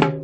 you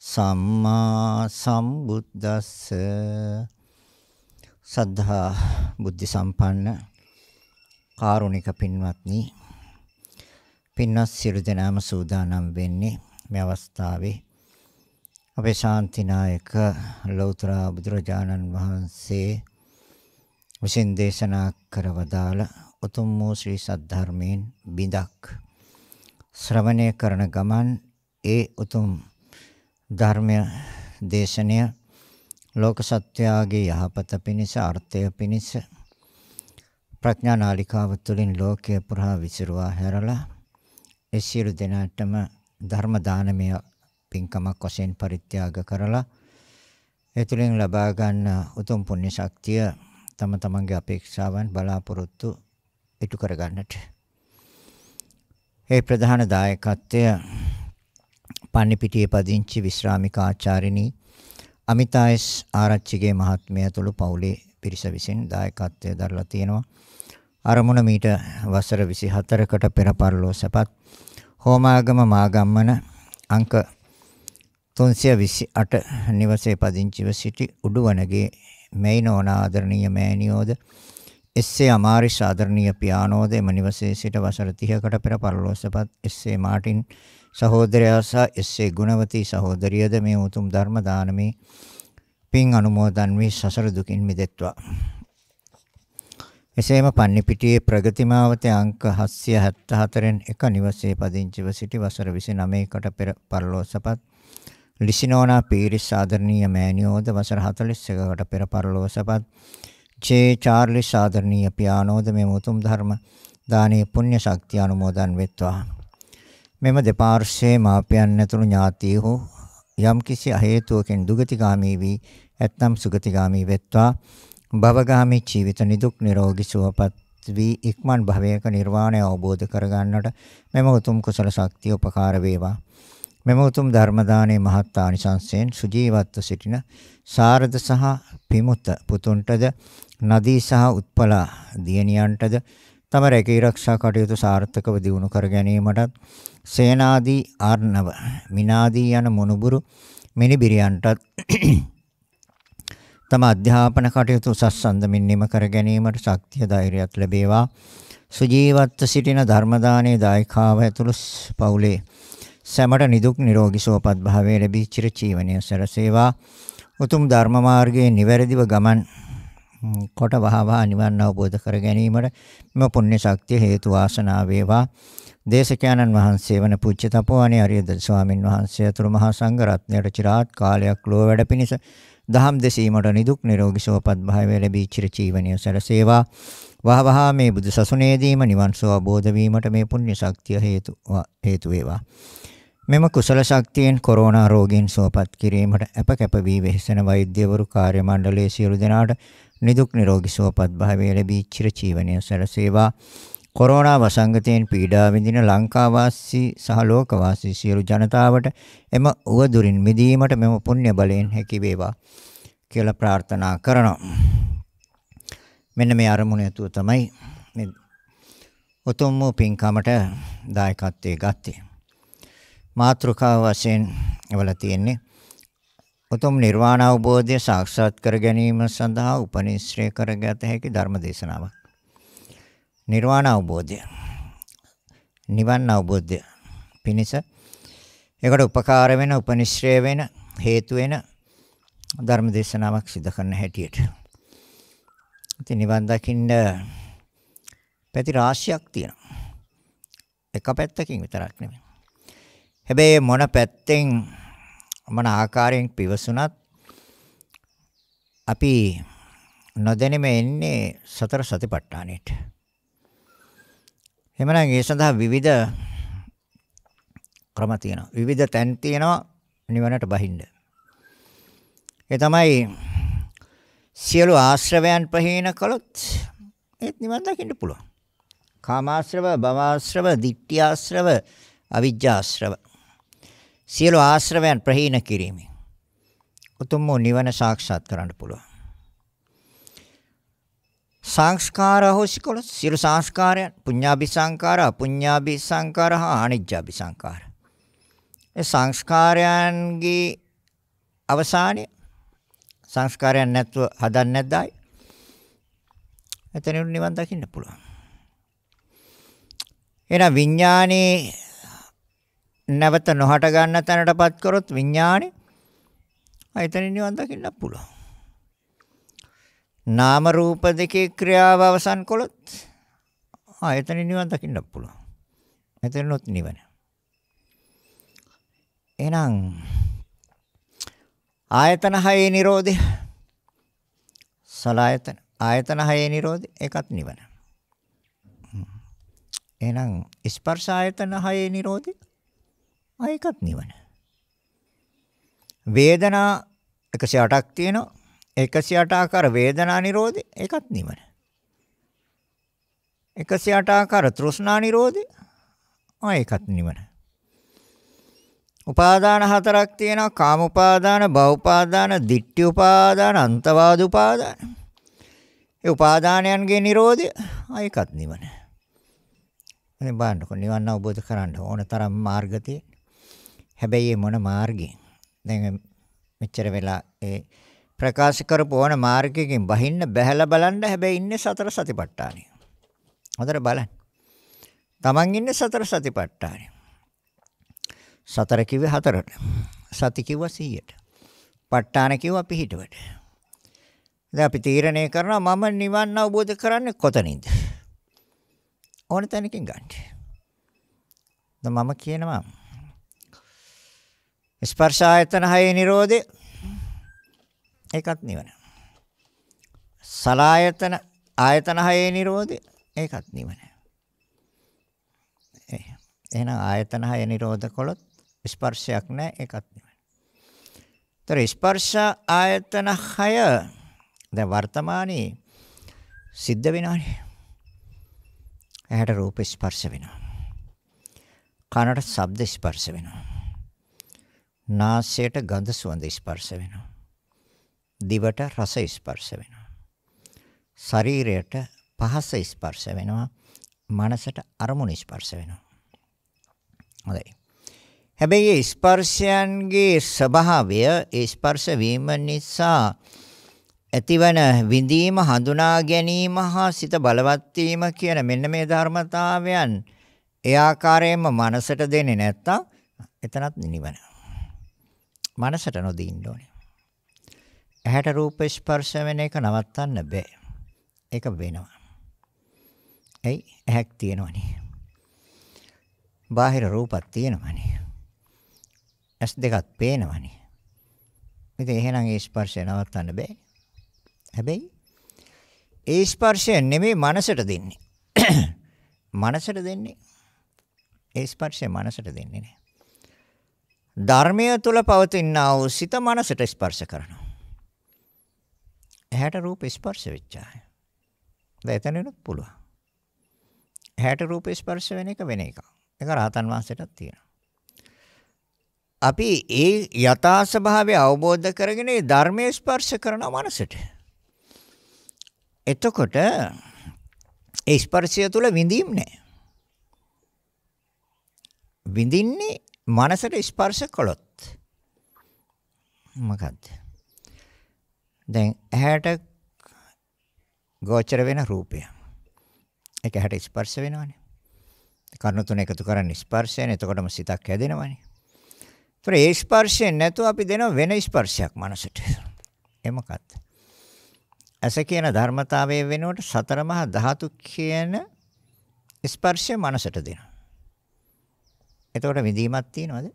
සම්මා සම්බුද්දස්ස සද්ධා බුද්ධ සම්පන්න කාරුණික පින්වත්නි පින්වත් සියලු දෙනාම සූදානම් වෙන්නේ මේ අවස්ථාවේ අපේ ශාන්තිනායක ලෞතර බුදුරජාණන් වහන්සේ විසින් දේශනා කරවදාල උතුම් වූ ශ්‍රී සද්ධර්මයෙන් බිඳක් ශ්‍රවණය කරන ගමන් ඒ උතුම් ධර්මය දේශනය ලෝක සත්‍යයේ යහපත පිණිස අර්ථය පිණිස ප්‍රඥා නාලිකාව තුළින් ලෝකය පුරා විසිරුවා හැරලා ඒ සියලු දෙනාටම ධර්ම දානමය පින්කමක් වශයෙන් පරිත්‍යාග කරලා ඒ තුළින් ලබා ගන්න උතුම් පුණ්‍ය ශක්තිය තම තමන්ගේ අපේක්ෂාවන් බලාපොරොත්තු ඉටු කර ගන්නට. ඒ ප්‍රධාන දායකත්වය පන්නිපිටියේ පදිංචි විශ්‍රාමිකාචාරිණී අමිතායස් ආරච්චිගේ මහත්මිය ඇතුළු පවුලේ පිරිස විසින් දායකත්වය දරලා තියෙනවා. අරමුණ මීට වසර 24කට පෙර පරලෝ සැපත් හෝමාගම මාගම්මන අංක 328 නිවසේ පදිංචිව සිටි උඩුවනගේ මෙයිනෝන ආදරණීය මෑණියෝද එස්සේ අමාරිස් ආදරණීය පියානෝද එම නිවසේ සිට වසර 30කට පෙර පරලෝ සැපත් එස්සේ මාටින් සහෝදරයා සහ එස්සේ ගුණවති සහෝදරියද මේ උතුම් ධර්ම දානමේ පින් අනුමෝදන් වී සසර දුකින් මිදෙත්වා. එසේම පන්නිපිටියේ ප්‍රගතිමාවතේ අංක 774න් එක නිවසේ පදිංචිව සිටි වසර 29කට පෙර පරලෝසපත් ලිසිනෝනා පීරිස් ආදරණීය මෑණියෝද වසර 41කට පෙර පරලෝසපත් ජේ චාර්ලිස් ආදරණීය පියානෝද මේ උතුම් ධර්ම දානයේ පුණ්‍ය ශක්තිය අනුමෝදන් වෙත්වා. මෙම දෙපාර්ශ්වයේ මාපියන් ඇතුළු ඥාතීහු යම් කිසි හේතුවකින් දුගතිගාමී වී ඇත්නම් සුගතිගාමී වෙත්වා භවගාමී ජීවිත නිදුක් නිරෝගී සුවපත් වී ඉක්මන් භවයක නිර්වාණය අවබෝධ කරගන්නට මෙම උතුම් කුසල ශක්තිය උපකාර වේවා. මෙම උතුම් ධර්ම දානයේ මහත් ආනිසංසයෙන් සුජීවත්ව සිටින සාරද සහ පිමුත පුතුන්ටද නදී සහ උත්පලා දියණියන්ටද තම රැකී ආරක්ෂා කටයුතු සාර්ථකව දියුණු කර ගැනීමටත් සේනාදී ආර්ණව මිනාදී යන මොනුබුරු මිනිබිරියන්ටත් තම අධ්‍යාපන කටයුතු උසස් සම්දමින් නිම කර ගැනීමට ශක්තිය ධෛර්යයත් ලැබේවා. සුජීවත්ව සිටින ධර්මදානයේ දායකාව ඇතුළු පවුලේ සැමට නිදුක් නිරෝගී සුවපත් භාවය ලැබී චිර ජීවනය සැරසේවා. උතුම් ධර්ම මාර්ගයේ නිවැරදිව ගමන් කොට වහවා නිවන් අවබෝධ කර ගැනීමට මෙම පුණ්‍ය ශක්තිය හේතු වාසනා වේවා. දේශකයන්න් වහන්සේ වන පුජ්‍ය තපෝවනේ හරිද ස්වාමින් වහන්සේ අතුරු මහා සංඝ රත්නයට চিරාත් කාලයක් ලෝ වැඩ පිණිස දහම් දෙසීමට නිදුක් නිරෝගී සුවපත් භාවය ලැබී චිර ජීවනයේ සැලසේවා වහවහා මේ බුදු සසුනේදීම නිවන් සුව අවබෝධ වීමට මේ පුණ්‍ය ශක්තිය හේතු හේතු වේවා මෙම කුසල ශක්තියෙන් කොරෝනා රෝගීන් සුවපත් කිරීමට අප කැප වී වෙහෙසෙන වෛද්‍යවරු කාර්ය මණ්ඩලයේ සියලු දෙනාට නිදුක් නිරෝගී සුවපත් භාවය ලැබී චිරජීවනය සැලසේවා කොරෝනා වසංගතයෙන් පීඩා විඳින ලංකාවාසී සහ ලෝකවාසී සියලු ජනතාවට එම උවදුරින් මිදීමට මෙම පුණ්‍ය බලයෙන් හැකි වේවා කියලා ප්‍රාර්ථනා කරනවා. මෙන්න මේ අරමුණ ඇතුව තමයි මේ උතුම් වූ පින්කමට දායකත්වයේ ගත්තේ. මාත්‍රකාව වශයෙන් එවලා තියෙන්නේ උතුම් නිර්වාණ අවබෝධය සාක්ෂාත් කර ගැනීම සඳහා උපනිශ්‍රේ කරගත හැකි ධර්ම දේශනාවක්. නිර්වාණ අවබෝධය. නිවන් අවබෝධය පිණිස ඒකට උපකාර වෙන උපනිශ්‍රය වෙන හේතු වෙන ධර්ම දේශනාවක් සිදු කරන හැටියට. ඉතින් නිවන් දකින්න පැති රාශියක් තියෙනවා. එක පැත්තකින් විතරක් නෙමෙයි. හැබැයි මොන පැත්තෙන් මොන ආකාරයෙන් පිවිසුණත් අපි නොදැනෙම එන්නේ සතර සතිපට්ඨානෙට. එහෙමනම් ඒ සඳහා විවිධ ක්‍රම තියෙනවා. විවිධ තැන් තියෙනවා නිවනට බහින්න. ඒ තමයි සියලු ආශ්‍රවයන් ප්‍රහීන කළොත් ඒත් නිවන් දකින්න පුළුවන්. කාමාශ්‍රව, භවආශ්‍රව, ditthිආශ්‍රව, අවිජ්ජාශ්‍රව. සියලු ආශ්‍රවයන් ප්‍රහීන කිරීමෙන් උතුම් නිවන සාක්ෂාත් කරන්න පුළුවන්. සංස්කාර හොසිකොල සියලු සංස්කාරයන් පුඤ්ඤාභි සංකාර අපුඤ්ඤාභි සංකාර හා අනිජ්ජාභි සංකාර. ඒ සංස්කාරයන්ගේ අවසානය සංස්කාරයන් නැතුව හදන්නේ නැද්දායි. එතනින් නිවන් දකින්න පුළුවන්. එහෙනම් විඥානේ නැවත නොහට ගන්න තැනටපත් කරොත් විඥානේ එතනින් නිවන් දකින්න පුළුවන්. නාම රූප දෙකේ ක්‍රියාව අවසන් කළොත් ආ එතන නිවන් දකින්නත් පුළුවන්. එතනොත් නිවන. එහෙනම් ආයතන හයේ Nirodhe සලායතන ආයතන හයේ Nirodhe ඒකත් නිවන. එහෙනම් ස්පර්ශ ආයතන හයේ Nirodhe ඒකත් නිවන. වේදනා 108ක් තියෙනවා. 108 ආකාර වේදනා නිරෝධය ඒකත් නිවන. 108 ආකාර තෘෂ්ණා නිරෝධය ආ ඒකත් නිවන. උපාදාන හතරක් තියෙනවා කාම උපාදාන භව උපාදාන ditthi උපාදාන අන්තවාද උපාදාන ඒ උපාදානයන්ගේ Nirodha ආ ඒකත් නිවන මේ බලන්නකො නිවන් අවබෝධ කරන්න ඕන තරම් මාර්ග තියෙන හැබැයි මේ මොන මාර්ගෙන් දැන් මෙච්චර වෙලා ඒ ප්‍රකාශ කරපු ඕන මාර්ගයකින් බහින්න බැහැලා බලන්න හැබැයි ඉන්නේ සතර සතිපට්ඨානෙ. හොඳට බලන්න. Taman ඉන්නේ සතර සතිපට්ඨානෙ. සතර කිව්වේ හතරට. සති කිව්වා 100ට. ප ဋ ාණ කිව්වා පිහිටවට. දැන් අපි තීරණය කරනවා මම නිවන් අවබෝධ කරන්නේ කොතනින්ද? ඕන තැනකින් ගන්න. මම කියනවා ස්පර්ශ ආයතන හයේ Nirodhe ඒකත් නිවන. සලායතන ආයතන හයේ නිරෝධය ඒකත් නිවන. එහෙනම් ආයතන හය නිරෝධ කළොත් ස්පර්ශයක් නැහැ ඒකත් නිවන. ତර ස්පර්ශ ආයතන හය දැන් වර්තමානයේ සිද්ධ වෙනවනේ. ඇහැට රූප ස්පර්ශ වෙනවා. කනට ශබ්ද ස්පර්ශ වෙනවා. නාසයට ගඳ සුවඳ ස්පර්ශ වෙනවා. දිවට රස ස්පර්ශ වෙනවා. ශරීරයට පහස ස්පර්ශ වෙනවා. මනසට අරමුණ ස්පර්ශ වෙනවා. හොඳයි. හැබැයි මේ ස්පර්ශයන්ගේ ස්වභාවය ඒ ස්පර්ශ වීම නිසා ඇතිවන විඳීම හඳුනා ගැනීම හා සිත බලවත් වීම කියන මෙන්න මේ ධර්මතාවයන් ඒ ආකාරයෙන්ම මනසට දෙන්නේ නැත්තම් එතනත් නිවන. මනසට නොදී ඉන්න ඕනේ. ඇහැට රූප ස්පර්ශ වෙන එක නවත්තන්න බෑ. ඒක වෙනවා. ඇයි? ඇහක් තියෙනවනේ. බාහිර රූපක් තියෙනවනේ. ඇස් දෙකක් පේනවනේ. ඉතින් එහෙනම් ඒ ස්පර්ශය නවත්තන්න බෑ. හැබැයි ඒ ස්පර්ශය නෙමෙයි මනසට දෙන්නේ. මනසට දෙන්නේ. ඒ ස්පර්ශය මනසට දෙන්නේ නෑ. ධර්මය තුල පවතිනා වූ සිත මනසට ස්පර්ශ කරනවා. ඇහැට රූප ස්පර්ශ වෙච්චාය. දැන් එතනෙනුත් පුළුවන්. ඇහැට රූප ස්පර්ශ වෙන එක වෙන එකක්. ඒක රහතන් වහන්සේටත් තියෙනවා. අපි ඒ යථා ස්වභාවය අවබෝධ කරගෙන ඒ ධර්මයේ ස්පර්ශ කරන මනසට. එතකොට ඒ ස්පර්ශය තුල විඳීම් නැහැ. විඳින්නේ මනසට ස්පර්ශ කළොත්. මොකද්ද? දැන් ඇහැට ගෝචර වෙන රූපය. ඒක ඇහැට ස්පර්ශ වෙනවනේ. කර්ණ තුන එකතු කරන්නේ ස්පර්ශයෙන්. එතකොටම සිතක් හැදෙනවනේ. ඒතර ඒ ස්පර්ශයෙන් නැතුව අපි දෙන වෙන ස්පර්ශයක් මනසට. ඒ මොකක්ද? ඇස කියන ධර්මතාවයේ වෙනුවට සතර මහා ධාතු කියන ස්පර්ශය මනසට දෙනවා. එතකොට විඳීමක් තියනවද?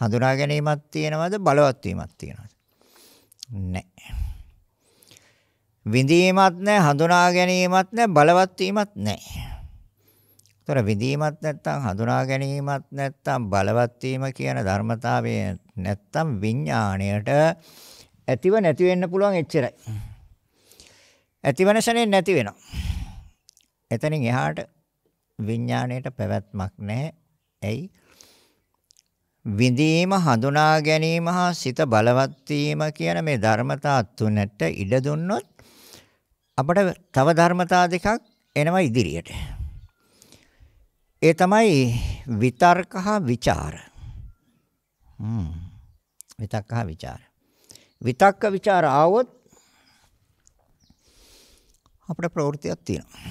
හඳුනා ගැනීමක් තියනවද? බලවත් වීමක් තියනවද? නැහැ. විඳීමත් නැහැ, හඳුනා ගැනීමත් නැහැ, බලවත් වීමත් නැහැ. ඒතර විඳීමත් නැත්තම් හඳුනා ගැනීමත් නැත්තම් බලවත් වීම කියන ධර්මතාවය නැත්තම් විඥාණයට ඇතිව නැති වෙන්න පුළුවන් එච්චරයි. ඇතිවන ශනේ නැති වෙනවා. එතනින් එහාට විඥාණයට පැවැත්මක් නැහැ. ඇයි? විඳීම හඳුනා ගැනීම හා සිත බලවත් වීම කියන මේ ධර්මතා තුනට ඉඩ දුන්නොත් අපට තව ධර්මතා දෙකක් එනවා ඉදිරියට. ඒ තමයි විතර්ක හා ਵਿਚාර. හ්ම්. විතක්ක හා ਵਿਚාර. විතක්ක ਵਿਚාර ආවොත් අපේ ප්‍රවෘත්තියක් තියෙනවා.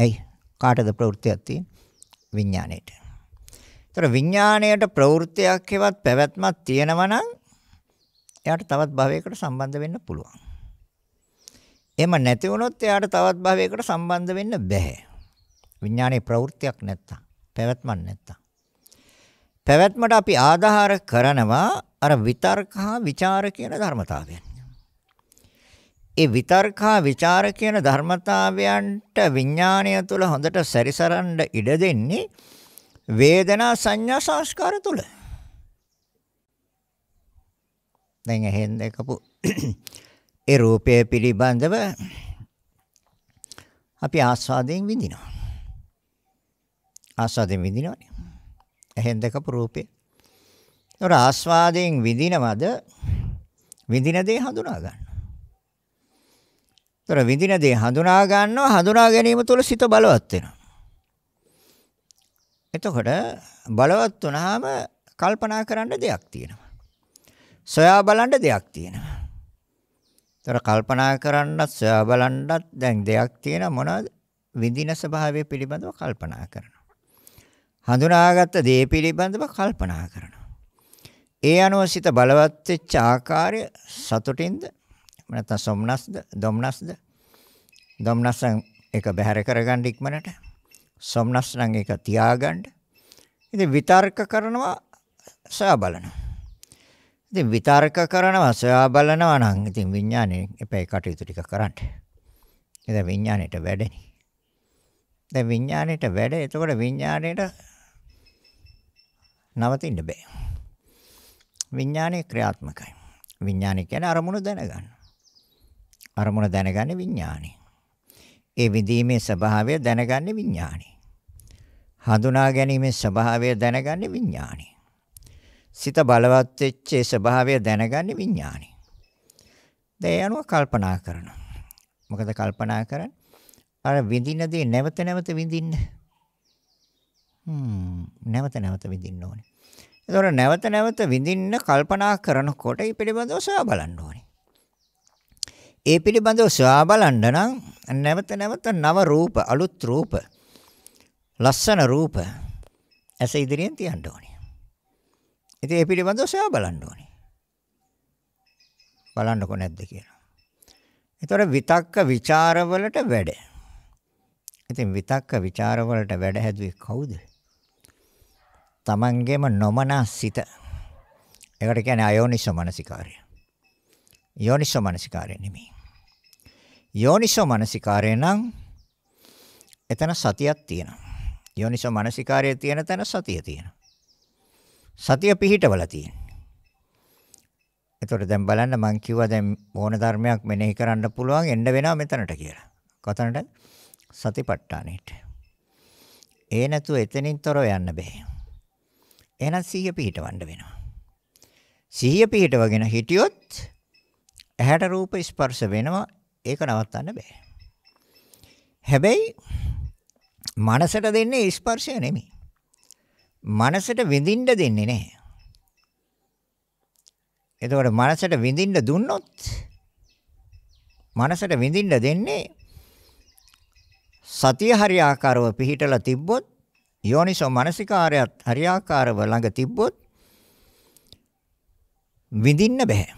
ඇයි? කාටද ප්‍රවෘත්තියක් තියෙන්නේ? විඥාණයට. ඒතර විඥාණයට ප්‍රවෘත්තියක් හෙවත් පැවැත්මක් තියෙනවා නම් එයාට තවත් භවයකට සම්බන්ධ වෙන්න පුළුවන්. එහෙම නැති වුණොත් එයාට තවත් භවයකට සම්බන්ධ වෙන්න බෑ. විඥානයේ ප්‍රවෘත්තියක් නැත්තම්, පැවැත්මක් නැත්තම්. පැවැත්මට අපි ආධාර කරනවා අර විතර්ක හා ਵਿਚාර කියන ධර්මතාවයන්. ඒ විතර්ක හා ਵਿਚාර කියන ධර්මතාවයන්ට විඥාණය තුළ හොඳට සැරිසරන්න ඉඩ දෙන්නේ වේදනා සංඥා සංස්කාර තුල. දැන් එහෙන් දැකපු ඒ රූපය පිළිබඳව අපි ආස්වාදයෙන් විඳිනවා. ආස්වාදයෙන් විඳිනවනේ. එහෙන් දැකපු රූපය. ඒතර ආස්වාදයෙන් විඳිනවද? විඳින දේ හඳුනා ගන්න. ඒතර විඳින දේ හඳුනා ගන්නවා හඳුනා ගැනීම තුළ සිත බලවත් වෙනවා. එතකොට බලවත් වුණාම කල්පනා කරන්න දෙයක් තියෙනවා. සොයා බලන්න දෙයක් තියෙනවා. ඒතර කල්පනා කරන්නත් සොයා බලන්නත් දැන් දෙයක් තියෙන මොනවද? විඳින ස්වභාවය පිළිබඳව කල්පනා කරනවා. හඳුනාගත්ත දේ පිළිබඳව කල්පනා කරනවා. ඒ අනුව සිත බලවත් වෙච්ච ආකාරය සතුටින්ද නැත්නම් සොම්නස්ද, දොම්නස්ද? දොම්නසෙන් එක බැහැර කරගන්න ඉක්මනට සොම්නස් නම් ඒක තියාගන්න. ඉතින් විතර්ක කරනවා සොයා බලනවා. ඉතින් විතර්ක කරනවා සොයා බලනවා නම් ඉතින් විඥානේ එපේ කටයුතු ටික කරන්න. ඉතින් විඥානෙට වැඩෙනි. දැන් විඥානෙට වැඩ. එතකොට විඥානෙට නවතින්න බෑ. විඥානේ ක්‍රියාත්මකයි. විඥානේ කියන්නේ අරමුණු දැනගන්න. අරමුණ දැනගන්නේ විඥානේ. ඒ විඳීමේ ස්වභාවය දැනගන්නේ විඥාණය. හඳුනා ගැනීමේ ස්වභාවය දැනගන්නේ විඥාණය. සිත බලවත් වෙච්ච ඒ ස්වභාවය දැනගන්නේ විඥාණය. දැන් යනවා කල්පනා කරනවා. මොකද කල්පනා කරන්නේ? අර විඳින දේ නැවත නැවත විඳින්න. හ්ම් නැවත නැවත විඳින්න ඕනේ. ඒතොර නැවත නැවත විඳින්න කල්පනා කරනකොට ඒ පිළිබඳව සොයා බලන්න ඕනේ. ඒ පිළිබඳව සොයා බලන්න නම් නැවත නැවත නව රූප, අලුත් රූප, ලස්සන රූප ඇස ඉදිරියෙන් තියන්න ඕනේ. ඉතින් ඒ පිළිබඳව සොයා බලන්න ඕනේ. බලන්නකො නැද්ද කියලා. ඒතර විතක්ක ਵਿਚාරවලට වැඩ. ඉතින් විතක්ක ਵਿਚාරවලට වැඩ හැදුවේ කවුද? තමන්ගේම නොමනා සිත. ඒකට කියන්නේ අයෝනිසෝ මනසිකාරය. යෝනිසෝ මනසිකාරය නෙමෙයි. යෝනිසෝ මනසිකාරය නම් එතන සතියක් තියෙනවා. යෝනිසෝ මනසිකාරය තියෙන තැන සතිය තියෙනවා. සතිය පිහිටවල තියෙනවා. එතකොට දැන් බලන්න මම කිව්වා දැන් ඕන ධර්මයක් මෙනෙහි කරන්න පුළුවන් එන්න වෙනවා මෙතනට කියලා. කොතනට? සතිපට්ඨානෙට. ඒ නැතුව එතනින් තොරව යන්න බෑ. එහෙනම් සිහිය පිහිටවන්න වෙනවා. සිහිය පිහිටවගෙන හිටියොත් ඇහැට රූප ස්පර්ශ වෙනවා ඒක නවත්තන්න බෑ. හැබැයි මනසට දෙන්නේ ස්පර්ශය නෙමෙයි. මනසට විඳින්න දෙන්නේ නැහැ. එතකොට මනසට විඳින්න දුන්නොත් මනසට විඳින්න දෙන්නේ සතිය හරියාකාරව පිහිටලා තිබ්බොත් යෝනිසෝ මානසිකාරයත් හරියාකාරව ළඟ තිබ්බොත් විඳින්න බෑ.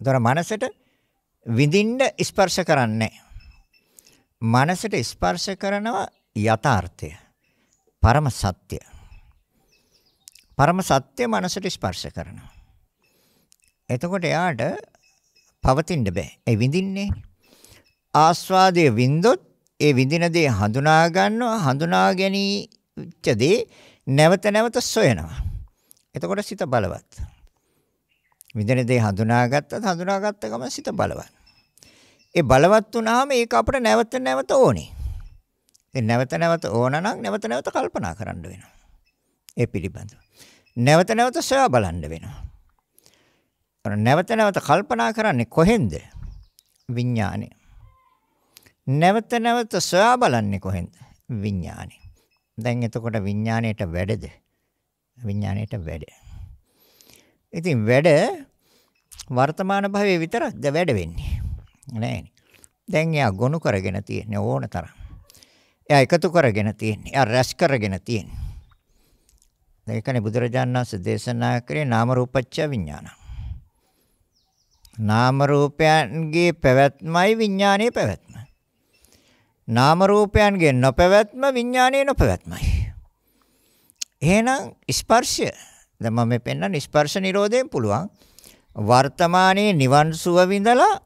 එතකොට මනසට විඳින්න ස්පර්ශ කරන්නේ මනසට ස්පර්ශ කරනවා යථාර්ථය. පරම සත්‍ය. පරම සත්‍ය මනසට ස්පර්ශ කරනවා. එතකොට එයාට පවතින්න බෑ. ඒ විඳින්නේ ආස්වාදයේ විඳොත් ඒ විඳින දේ හඳුනා ගන්නවා හඳුනා ගැනීමච්ච දේ නැවත නැවත සොයනවා. එතකොට සිත බලවත්. විඳින දේ හඳුනාගත්තත් හඳුනාගත්ත ගමන් සිත බලවත්. ඒ බලවත් වුණාම ඒක අපිට නැවත නැවත ඕනේ. ඉතින් නැවත නැවත ඕන නම් නැවත නැවත කල්පනා කරන්න වෙනවා. ඒ පිළිබඳව. නැවත නැවත සොයා බලන්න වෙනවා. අර නැවත නැවත කල්පනා කරන්නේ කොහෙන්ද? විඥානේ. නැවත නැවත සොයා බලන්නේ කොහෙන්ද? විඥානේ. දැන් එතකොට විඥාණයට වැඩද? විඥාණයට වැඩ. ඉතින් වැඩ වර්තමාන භවයේ විතරක්ද වැඩ වෙන්නේ? නෑනේ. දැන් එයා ගොනු කරගෙන තියෙන්නේ ඕන තරම්. එයා එකතු කරගෙන තියෙන්නේ. එයා රැස් කරගෙන තියෙන්නේ. ඒකනේ බුදුරජාණන් වහන්සේ දේශනා කරේ නාම රූපච්ඡ විඥාන. නාම රූපයන්ගේ පැවැත්මයි විඥානයේ පැවැත්ම. නාම රූපයන්ගේ නොපැවැත්ම විඥානයේ නොපැවැත්මයි. එහෙනම් ස්පර්ශය දැන් මම මේ පෙන්නන ස්පර්ශ නිරෝධයෙන් පුළුවන් වර්තමානයේ නිවන් සුව විඳලා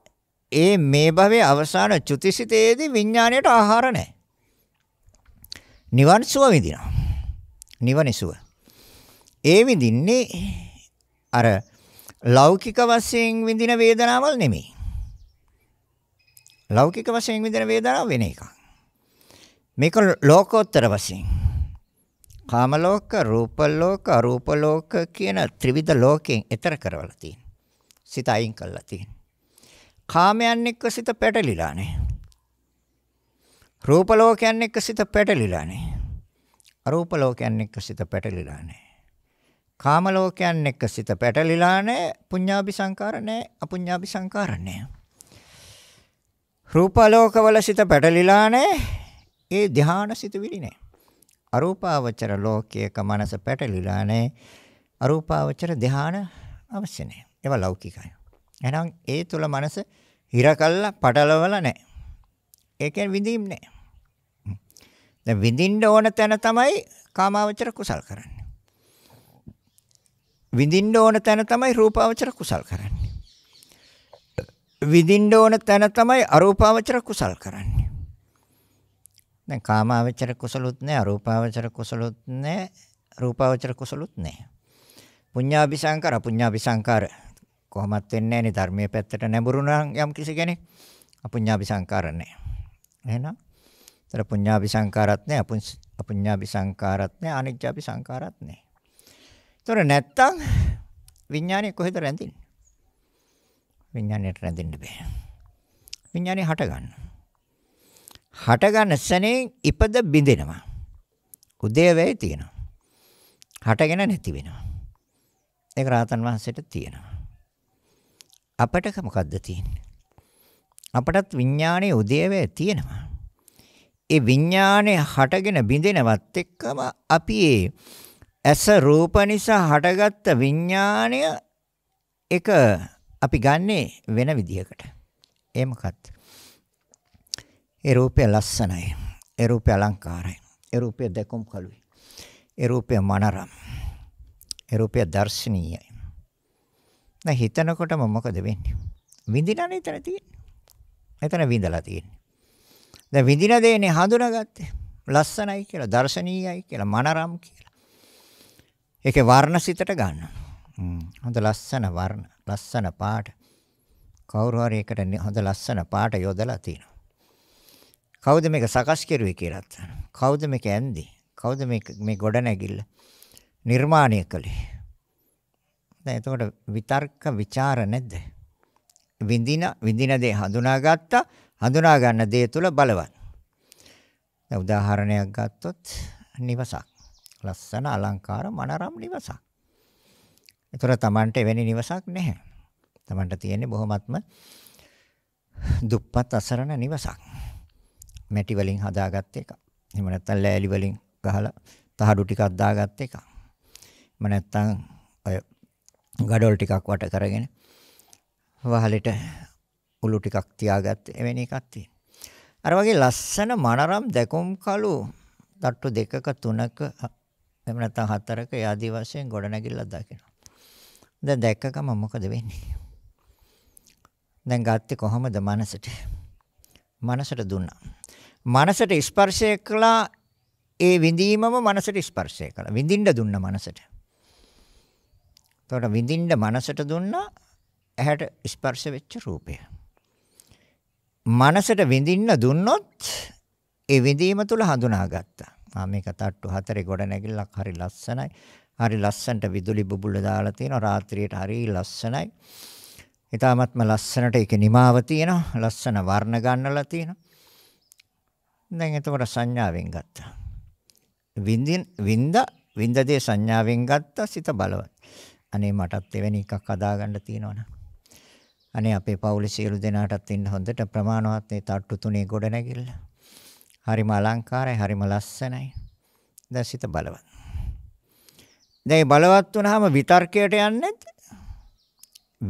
ඒ මේ භවයේ අවසාන චුතිසිතේදී විඥාණයට ආහාර නැහැ. නිවන් සුව විඳිනවා. නිවන සුව. ඒ විඳින්නේ අර ලෞකික වශයෙන් විඳින වේදනාවල් නෙමෙයි. ලෞකික වශයෙන් විඳින වේදනාව වෙන එකක්. මේක ලෝකෝත්තර වශයෙන්. කාම ලෝක, රූප ලෝක, අරූප ලෝක කියන ත්‍රිවිධ ලෝකයෙන් එතර කරවලා තියෙනවා. සිත අයින් කරලා තියෙනවා. කාමයන් එක්ක සිත පැටලිලානේ. රූප ලෝකයන් එක්ක සිත පැටලිලානේ. අරූප ලෝකයන් එක්ක සිත පැටලිලානේ. කාම ලෝකයන් එක්ක සිත පැටලිලා නැහැ පුඤ්ඤාභි සංකාර නැහැ අපුඤ්ඤාභි සංකාර නැහැ රූප ලෝකවල සිත පැටලිලා නැහැ ඒ ධානා සිත විලි නැහැ අරූපාවචර ලෝකයක මනස පැටලිලා නැහැ අරූපාවචර ධාන අවශ්‍ය නැහැ ඒවා ලෞකිකයි එහෙනම් ඒ තුල මනස හිර කළා පටලවලා නැහැ. ඒකෙන් විඳීම් නැහැ. දැන් විඳින්න ඕන තැන තමයි කාමාවචර කුසල් කරන්නේ. විඳින්න ඕන තැන තමයි රූපාවචර කුසල් කරන්නේ. විඳින්න ඕන තැන තමයි අරූපාවචර කුසල් කරන්නේ. දැන් කාමාවචර කුසලුත් නැහැ අරූපාවචර කුසලුත් නැහැ රූපාවචර කුසලුත් නැහැ. පුඤ්ඤාபிසංකාර අපුඤ්ඤාபிසංකාර කොහොමත් වෙන්නේ නැහැ ධර්මයේ පැත්තට නැඹුරු නම් යම් කිසි කෙනෙක් අපුඤ්ඤාපි සංකාර නැහැ. එහෙනම් ඒතර පුඤ්ඤාපි සංකාරත් නැහැ අපුඤ්ඤාපි සංකාරත් නැහැ අනිච්චාපි සංකාරත් නැහැ. ඒතර නැත්තම් විඥානේ කොහෙද රැඳෙන්නේ? විඥානේට රැඳෙන්න බෑ. විඥානේ හට ගන්න. හට ගන්න ස්නේ ඉපද බිඳෙනවා. උදේ වෙයි තියෙනවා. හටගෙන නැති වෙනවා. ඒක රාතන් වහන්සේට තියෙනවා. අපට මොකද්ද තියෙන්නේ? අපටත් විඥානයේ උදේවැය තියෙනවා. ඒ විඥානය හටගෙන බිඳෙනවත් එක්කම අපි ඒ ඇස රූප නිසා හටගත්ත විඥානය එක අපි ගන්නේ වෙන විදිහකට. ඒ මොකක්ද? ඒ රූපය ලස්සනයි. ඒ රූපය අලංකාරයි. ඒ රූපය දැකුම්කලුයි. ඒ රූපය මනරම්. ඒ රූපය දර්ශනීයයි. දැන් හිතනකොටම මොකද වෙන්නේ? විඳිනානේ එතන තියෙන්නේ. එතන විඳලා තියෙන්නේ. දැන් විඳින දේනේ හඳුනාගත්තේ. ලස්සනයි කියලා, දර්ශනීයයි කියලා, මනරම් කියලා. ඒකේ වර්ණ සිතට ගන්න. හොඳ ලස්සන වර්ණ, ලස්සන පාට. කවුරු හරි එකට හොඳ ලස්සන පාට යොදලා තිනවා. කවුද මේක සකස් කෙරුවේ කියලා අහනවා. කවුද මේක ඇන්දි? කවුද මේ මේ ගොඩ නැගිල්ල නිර්මාණය කළේ? දැන් එතකොට විතර්ක ਵਿਚාර නැද්ද? විඳින විඳින දේ හඳුනාගත්තා. හඳුනා ගන්න දේ තුල බලවත්. දැන් උදාහරණයක් ගත්තොත් නිවසක්. ලස්සන අලංකාර මනරම් නිවසක්. ඒතර Tamanට එවැනි නිවසක් නැහැ. Tamanට තියෙන්නේ බොහොමත්ම දුප්පත් අසරණ නිවසක්. මැටි වලින් හදාගත්ත එක. එහෙම නැත්නම් ලෑලි වලින් ගහලා තහඩු ටිකක් දාගත්ත එක. එහෙම නැත්නම් ගඩොල් ටිකක් වට කරගෙන වහලෙට උළු ටිකක් තියාගත්ත එවැනි එකක් තියෙනවා. අර වගේ ලස්සන මනරම් දැකුම් කළු තට්ටු දෙකක තුනක එහෙම නැත්නම් හතරක යදි වශයෙන් ගොඩනැගිල්ල දකිනවා. දැන් දැක්ක ගමන් මොකද වෙන්නේ? දැන් ගත්තේ කොහමද මනසට? මනසට දුන්නා. මනසට ස්පර්ශය කළා ඒ විඳීමම මනසට ස්පර්ශය කළා. විඳින්න දුන්න මනසට. එතකොට විඳින්න මනසට දුන්නා ඇහැට ස්පර්ශ වෙච්ච රූපය. මනසට විඳින්න දුන්නොත් ඒ විඳීම තුල හඳුනාගත්තා. මම මේක තට්ටු හතරේ ගොඩ නැගිල්ලක් හරි ලස්සනයි. හරි ලස්සනට විදුලි බුබුල දාලා තියෙනවා. රාත්‍රියට හරි ලස්සනයි. ඊටාත්ම ලස්සනට ඒකේ නිමාව තියෙනවා. ලස්සන වර්ණ ගන්නලා තියෙනවා. දැන් එතකොට සංඥාවෙන් ගත්තා. විඳින් විඳ විඳ දේ සංඥාවෙන් ගත්තා සිත බලවත්. අනේ මටත් එවැනි එකක් හදාගන්න තියෙනවනම්. අනේ අපේ පවුලේ සියලු දෙනාටත් ඉන්න හොඳට ප්‍රමාණවත් මේ තට්ටු තුනේ ගොඩ නැගිල්ල. හරිම අලංකාරයි, හරිම ලස්සනයි. දැන් සිත බලවත්. දැන් බලවත් වුණාම විතර්කයට යන්නේ නැද්ද?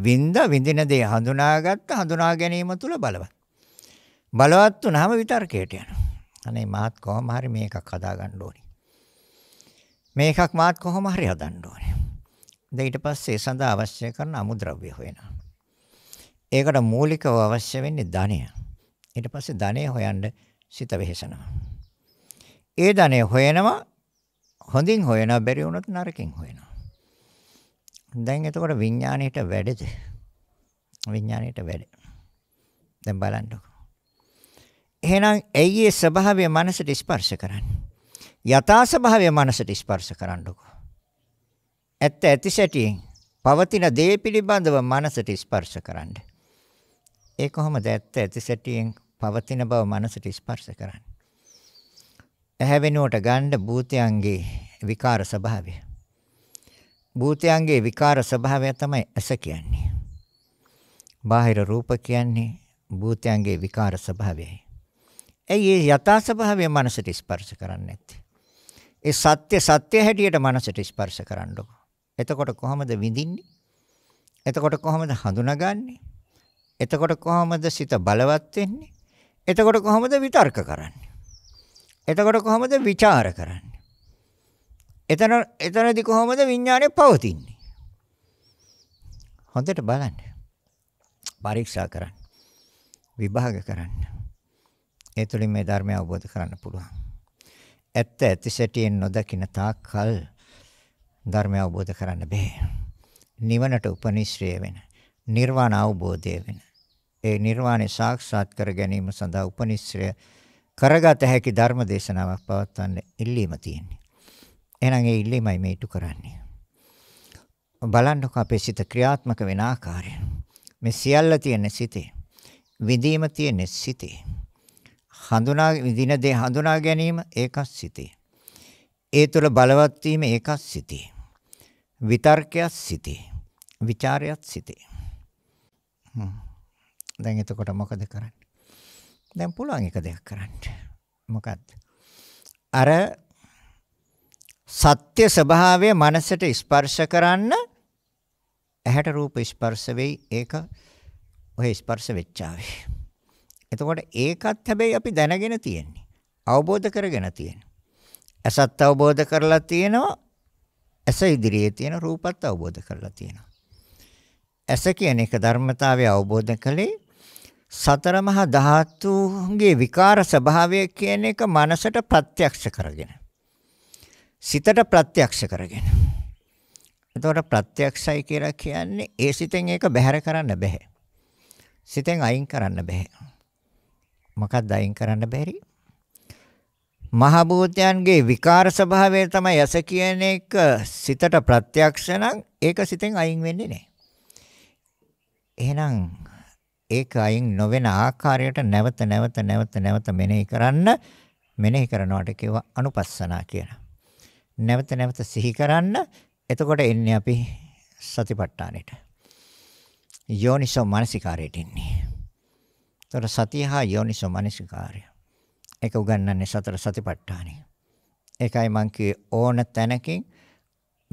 විඳ විඳින දේ හඳුනාගත්ත හඳුනා ගැනීම තුල බලවත්. බලවත් වුණාම විතර්කයට යනවා. අනේ මාත් කොහොම හරි මේකක් හදාගන්න ඕනේ. මේකක් මාත් කොහොම හරි හදන්න ඕනේ. ද ඊට පස්සේ ඒ සඳහා අවශ්‍ය කරන අමුද්‍රව්‍ය හොයනවා. ඒකට මූලිකව අවශ්‍ය වෙන්නේ ධනය. ඊට පස්සේ ධනය හොයන්න සිත වෙහෙසනවා. ඒ ධනය හොයනවා හොඳින් හොයනවා බැරි වුණොත් නරකින් හොයනවා. දැන් එතකොට විඥාණයට වැඩද? විඥාණයට වැඩ. දැන් බලන්නකො. එහෙනම් ඇයි ඒ ස්වභාවය මනසට ස්පර්ශ කරන්නේ? යථා ස්වභාවය මනසට ස්පර්ශ කරන්නකො. ඇත්ත ඇතිසැටියෙන් පවතින දේ පිළිබඳව මනසට ස්පර්ශ කරන්න. ඒ කොහොමද ඇත්ත ඇතිසැටියෙන් පවතින බව මනසට ස්පර්ශ කරන්නේ? ඇහැ වෙනුවට ගන්න භූතයන්ගේ විකාර ස්වභාවය. භූතයන්ගේ විකාර ස්වභාවය තමයි ඇස කියන්නේ. බාහිර රූප කියන්නේ භූතයන්ගේ විකාර ස්වභාවයයි. ඇයි ඒ යථා ස්වභාවය මනසට ස්පර්ශ කරන්නේ නැත්තේ? ඒ සත්‍ය සත්‍ය හැටියට මනසට ස්පර්ශ කරන්නකෝ. එතකොට කොහොමද විඳින්නේ? එතකොට කොහොමද හඳුනාගන්නේ? එතකොට කොහොමද සිත බලවත් වෙන්නේ? එතකොට කොහොමද විතර්ක කරන්නේ? එතකොට කොහොමද ਵਿਚාර කරන්නේ? එතන එතනදී කොහොමද විඥානය පවතින්නේ? හොඳට බලන්න. පරීක්ෂා කරන්න. විභාග කරන්න. ඒ තුළින් මේ ධර්මය අවබෝධ කරන්න පුළුවන්. ඇත්ත ඇති සැටියෙන් නොදකින තාක් කල් ධර්මය අවබෝධ කරන්න බෑ. නිවනට උපනිශ්‍රය වෙන, නිර්වාණ අවබෝධය වෙන. ඒ නිර්වාණය සාක්ෂාත් කර ගැනීම සඳහා උපනිශ්‍රය කරගත හැකි ධර්ම දේශනාවක් පවත්වන්න ඉල්ලීම තියෙනවා. එහෙනම් ඒ ඉල්ලීමයි මේ ඉටු කරන්නේ. බලන්නකෝ අපේ සිත ක්‍රියාත්මක වෙන ආකාරය. මේ සියල්ල තියෙන සිතේ. විඳීම තියෙන සිතේ. හඳුනා විඳින දේ හඳුනා ගැනීම ඒකත් සිතේ. ඒ තුළ බලවත් වීම ඒකක් සිටී. විතර්කයක් සිටී. ਵਿਚාරයක් සිටී. දැන් එතකොට මොකද කරන්නේ? දැන් පුළුවන් එක දෙයක් කරන්න. මොකක්ද? අර සත්‍ය ස්වභාවය මනසට ස්පර්ශ කරන්න ඇහැට රූප ස්පර්ශ වෙයි ඒක ඔය ස්පර්ශ වෙච්චාවේ. එතකොට ඒකත් හැබැයි අපි දැනගෙන තියෙන්නේ. අවබෝධ කරගෙන තියෙන්නේ. ඇසත් අවබෝධ කරලා තියෙනවා. ඇස ඉදිරියේ තියෙන රූපත් අවබෝධ කරලා තියෙනවා. ඇස කියන එක ධර්මතාවය අවබෝධ කළේ සතර මහා ධාතුන්ගේ විකාර ස්වභාවය කියන එක මනසට ප්‍රත්‍යක්ෂ කරගෙන සිතට ප්‍රත්‍යක්ෂ කරගෙන එතකොට ප්‍රත්‍යක්ෂයි කියලා කියන්නේ ඒ සිතෙන් ඒක බැහැර කරන්න බෑ සිතෙන් අයින් කරන්න බෑ මොකක්ද අයින් කරන්න බැරි මහ භූතයන්ගේ විකාර ස්වභාවය තමයි යස කියන එක සිතට ප්‍රත්‍යක්ෂ නම් ඒක සිතෙන් අයින් වෙන්නේ නැහැ. එහෙනම් ඒක අයින් නොවන ආකාරයට නැවත නැවත නැවත නැවත මෙනෙහි කරන්න මෙනෙහි කරනවට කියව අනුපස්සනා කියලා. නැවත නැවත සිහි කරන්න එතකොට එන්නේ අපි සතිපට්ඨානෙට. යෝනිසෝ මනසිකාරයට එන්නේ. එතකොට සතිය හා යෝනිසෝ මනසිකාරය. ඒක උගන්වන්නේ සතර සතිපට්ඨානය. ඒකයි මං ඕන තැනකින්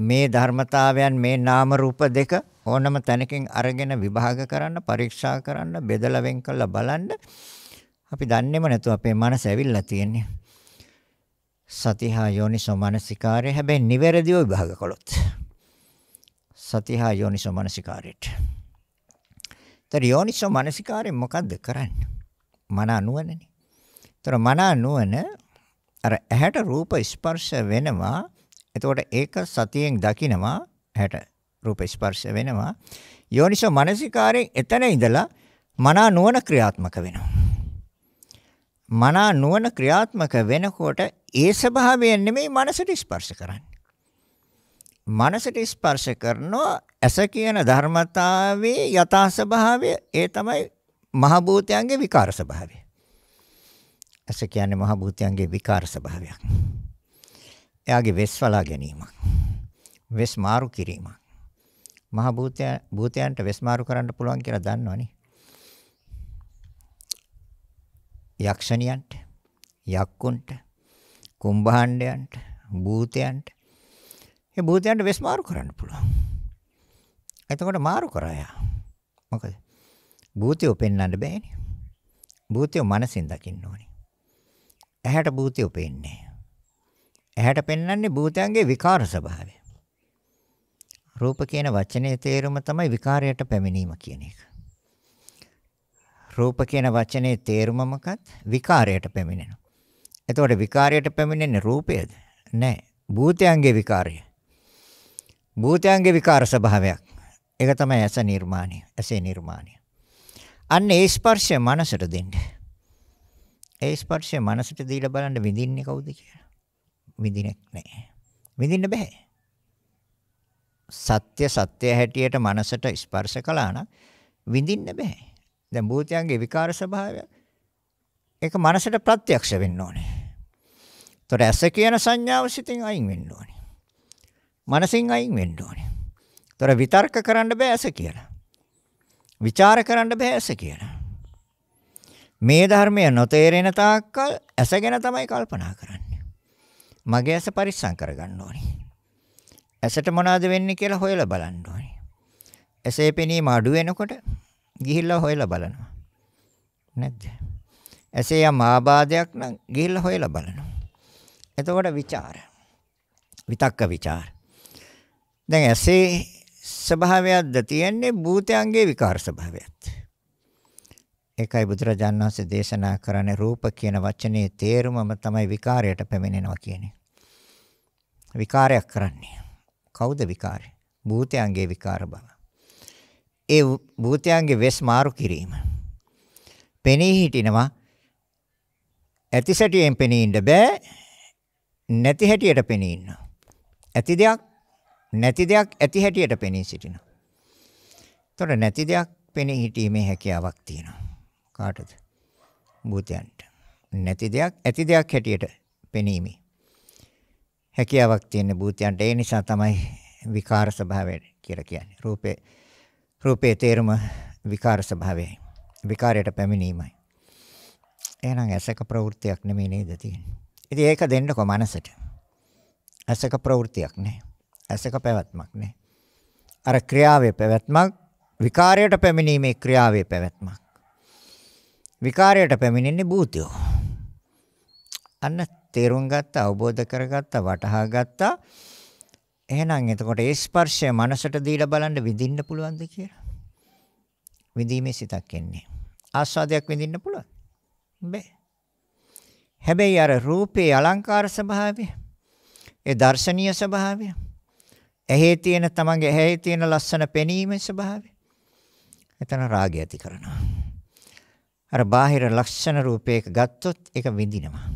මේ ධර්මතාවයන් මේ නාම රූප දෙක ඕනම තැනකින් අරගෙන විභාග කරන්න පරීක්ෂා කරන්න බෙදලා වෙන් කරලා බලන්න අපි දන්නේම නැතුව අපේ මනස ඇවිල්ලා තියෙන්නේ සතිහා යෝනිසෝ මනසිකාරය හැබැයි නිවැරදිව විභාග කළොත් සතිහා යෝනිසෝ මනසිකාරයට තර යෝනිසෝ මනසිකාරය මොකද්ද කරන්නේ මන අනුවනේ ඒතර මනා නුවණ අර ඇහැට රූප ස්පර්ශ වෙනවා. එතකොට ඒක සතියෙන් දකිනවා ඇහැට රූප ස්පර්ශ වෙනවා. යෝනිසෝ මනසිකාරයෙන් එතන ඉඳලා මනා නුවණ ක්‍රියාත්මක වෙනවා. මනා නුවණ ක්‍රියාත්මක වෙනකොට ඒ ස්වභාවයෙන් නෙමෙයි මනසට ස්පර්ශ කරන්නේ. මනසට ස්පර්ශ කරනවා ඇස කියන ධර්මතාවයේ යථා ස්වභාවය ඒ තමයි මහ භූතයන්ගේ විකාර ස්වභාවය. ඇස කියන්නේ මහ භූතයන්ගේ විකාර ස්වභාවයක්. එයාගේ වෙස්වලා ගැනීමක්. වෙස් මාරු කිරීමක්. මහ භූතයන් භූතයන්ට වෙස් මාරු කරන්න පුළුවන් කියලා දන්නවනේ. යක්ෂණියන්ට, යක්කුන්ට, කුම්භාණ්ඩයන්ට, භූතයන්ට ඒ භූතයන්ට වෙස් මාරු කරන්න පුළුවන්. එතකොට මාරු කරා යා. මොකද? භූතයෝ පෙන්වන්න බෑනේ. භූතයෝ මනසින් දකින්න ඕනේ. ඇහැට භූතය උපෙන්නේ. ඇහැට පෙන්වන්නේ භූතයන්ගේ විකාර ස්වභාවය. රූප කියන වචනේ තේරුම තමයි විකාරයට පැමිණීම කියන එක. රූප කියන වචනේ තේරුම මොකක්ද? විකාරයට පැමිණෙනවා. එතකොට විකාරයට පැමිණෙන්නේ රූපයද? නැහැ. භූතයන්ගේ විකාරය. භූතයන්ගේ විකාර ස්වභාවයක්. ඒක තමයි ඇස නිර්මාණය. ඇසේ නිර්මාණය. අන්න ඒ ස්පර්ශය මනසට දෙන්නේ. ඒ ස්පර්ශය මනසට දීලා බලන්න විඳින්නේ කවුද කියලා. විඳිනෙක් නැහැ. විඳින්න බෑ. සත්‍ය සත්‍ය හැටියට මනසට ස්පර්ශ කළා නම් විඳින්න බෑ. දැන් භූතයන්ගේ විකාර ස්වභාවය ඒක මනසට ප්‍රත්‍යක්ෂ වෙන්න ඕනේ. ඒතොර ඇස කියන සංඥාව සිතින් අයින් වෙන්න ඕනේ. මනසින් අයින් වෙන්න ඕනේ. ඒතොර විතර්ක කරන්න බෑ ඇස කියලා. විචාර කරන්න බෑ ඇස කියලා. මේ ධර්මය නොතේරෙන තාක්කල් ඇසගෙන තමයි කල්පනා කරන්නේ. මගේ ඇස පරිස්සම් කරගන්න ඕනේ. ඇසට මොනවද වෙන්නේ කියලා හොයලා බලන්න ඕනේ. ඇසේ පෙනීම අඩු වෙනකොට ගිහිල්ලා හොයලා බලනවා. නැද්ද? ඇසේ යම් ආබාධයක් නම් ගිහිල්ලා හොයලා බලනවා. එතකොට ਵਿਚාර. විතක්ක ਵਿਚාර. දැන් ඇසේ ස්වභාවයක්ද තියෙන්නේ භූතයන්ගේ විකාර ස්වභාවයක්ද? ඒකයි බුදුරජාණන් වහන්සේ දේශනා කරන්නේ රූප කියන වචනේ තේරුමම තමයි විකාරයට පැමිණෙනවා කියන්නේ. විකාරයක් කරන්නේ. කවුද විකාරය? භූතයන්ගේ විකාර බව. ඒ භූතයන්ගේ වෙස් මාරු කිරීම. පෙනී හිටිනවා ඇති සැටියෙන් පෙනී ඉන්න බෑ නැති හැටියට පෙනී ඉන්න. ඇති දෙයක් නැති දෙයක් ඇති හැටියට පෙනී සිටිනවා. ඒතොර නැති දෙයක් පෙනී හිටීමේ හැකියාවක් තියෙනවා. කාටද? භූතයන්ට. නැති දෙයක් ඇති දෙයක් හැටියට පෙනීමේ හැකියාවක් තියෙන භූතයන්ට ඒ නිසා තමයි විකාර ස්වභාවය කියලා කියන්නේ. රූපේ රූපේ තේරුම විකාර ස්වභාවයයි. විකාරයට පැමිණීමයි. එහෙනම් ඇසක ප්‍රවෘත්තියක් නෙමෙයි නේද තියෙන්නේ. ඉතින් ඒක දෙන්නකො මනසට. ඇසක ප්‍රවෘත්තියක් නෑ. ඇසක පැවැත්මක් නෑ. අර ක්‍රියාවේ පැවැත්මක් විකාරයට පැමිණීමේ ක්‍රියාවේ පැවැත්මක්. විකාරයට පැමිණෙන්නේ භූතයෝ. අන්න තේරුම් ගත්තා, අවබෝධ කරගත්තා, වටහා ගත්තා. එහෙනම් එතකොට ඒ ස්පර්ශය මනසට දීලා බලන්න විඳින්න පුළුවන්ද කියලා. විඳීමේ සිතක් එන්නේ. ආස්වාදයක් විඳින්න පුළුවන්. බෑ. හැබැයි අර රූපේ අලංකාර ස්වභාවය, ඒ දර්ශනීය ස්වභාවය, ඇහි තියෙන තමන්ගේ ඇහි තියෙන ලස්සන පෙනීමේ ස්වභාවය. එතන රාගය ඇති කරනවා. අර බාහිර ලක්ෂණ රූපයක ගත්තොත් ඒක විඳිනවා.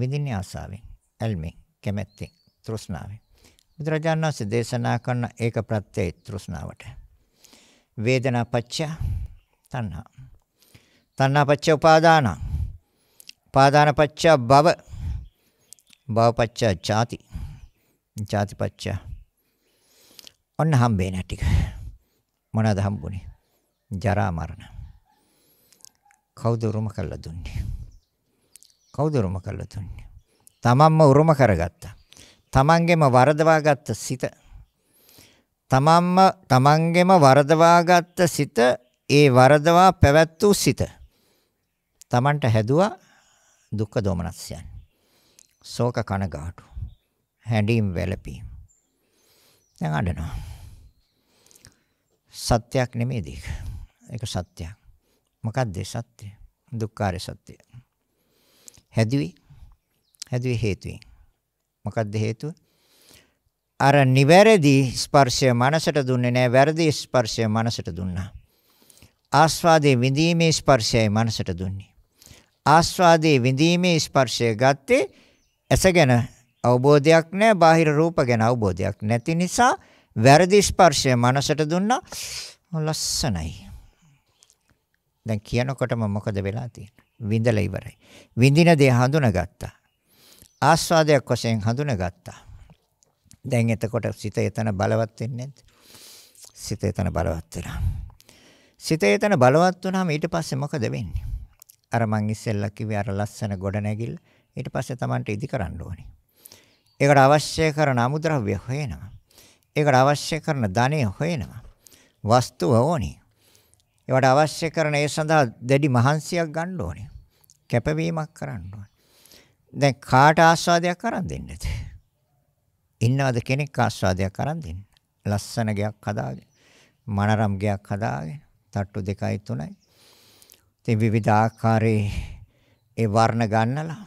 විඳින්නේ ආසාවෙන්, ඇල්මෙන්, කැමැත්තෙන්, තෘෂ්ණාවෙන්. බුදුරජාණන් වහන්සේ දේශනා කරන ඒක ප්‍රත්‍යය තෘෂ්ණාවට. වේදනා පච්චය තණ්හා. තණ්හා පච්චය උපාදාන. උපාදාන පච්චය භව. භව පච්චය ඡාති. ඡාති පච්චය. ඔන්න හම්බේන ටික. මොනවාද හම්බුනේ? ජරා මරණ. කවුද උරුම කරලා දුන්නේ? කවුද උරුම කරලා දුන්නේ? තමන්ම උරුම කරගත්තා. තමන්ගෙම වරදවාගත්ත සිත. තමන්ම තමන්ගෙම වරදවාගත්ත සිත ඒ වරදවා පැවැත් වූ සිත. තමන්ට හැදුවා දුක්ඛ දෝමනස්යන්. ශෝක කනගාටු. හැඬීම් වැළපීම්. දැන් අඬනවා. සත්‍යක් නෙමෙයි ඒක. ඒක සත්‍යක්. මොකක්ද සත්‍ය? දුක්ඛාර සත්‍ය. හැදුවේ හැදුවේ හේතුවෙන්. මොකක්ද හේතුව? අර නිවැරදි ස්පර්ශය මනසට දුන්නේ නැහැ. වැරදි ස්පර්ශය මනසට දුන්නා. ආස්වාදයේ විඳීමේ ස්පර්ශයයි මනසට දුන්නේ. ආස්වාදයේ විඳීමේ ස්පර්ශය ගත්තේ ඇසගෙන අවබෝධයක් නැහැ. බාහිර රූප ගැන අවබෝධයක් නැති නිසා වැරදි ස්පර්ශය මනසට දුන්නා. ලස්සනයි. දැන් කියනකොටම මොකද වෙලා තියෙන්නේ? විඳලා ඉවරයි. විඳින දේ හඳුනාගත්තා. ආස්වාදයක් වශයෙන් හඳුනාගත්තා. දැන් එතකොට සිත එතන බලවත් වෙන්නේ නැද්ද? සිත එතන බලවත් වෙනවා. සිත එතන බලවත් වුණාම ඊට පස්සේ මොකද වෙන්නේ? අර මං ඉස්සෙල්ලා කිව්වේ අර ලස්සන ගොඩ නැගිල්ල ඊට පස්සේ Tamanට ඉදි කරන්න ඕනේ. ඒකට අවශ්‍ය කරන අමුද්‍රව්‍ය හොයනවා. ඒකට අවශ්‍ය කරන ධනෙ හොයනවා. වස්තුව ඕනේ. ඒවට අවශ්‍ය කරන ඒ සඳහා දැඩි මහන්සියක් ගන්න ඕනේ. කැපවීමක් කරන්න ඕනේ. දැන් කාට ආස්වාදයක් අරන් දෙන්නද? ඉන්නවද කෙනෙක් ආස්වාදයක් අරන් දෙන්න? ලස්සන ගයක් හදාගෙන, මනරම් ගයක් හදාගෙන, තට්ටු දෙකයි තුනයි. ඉතින් විවිධ ආකාරයේ ඒ වර්ණ ගන්නලා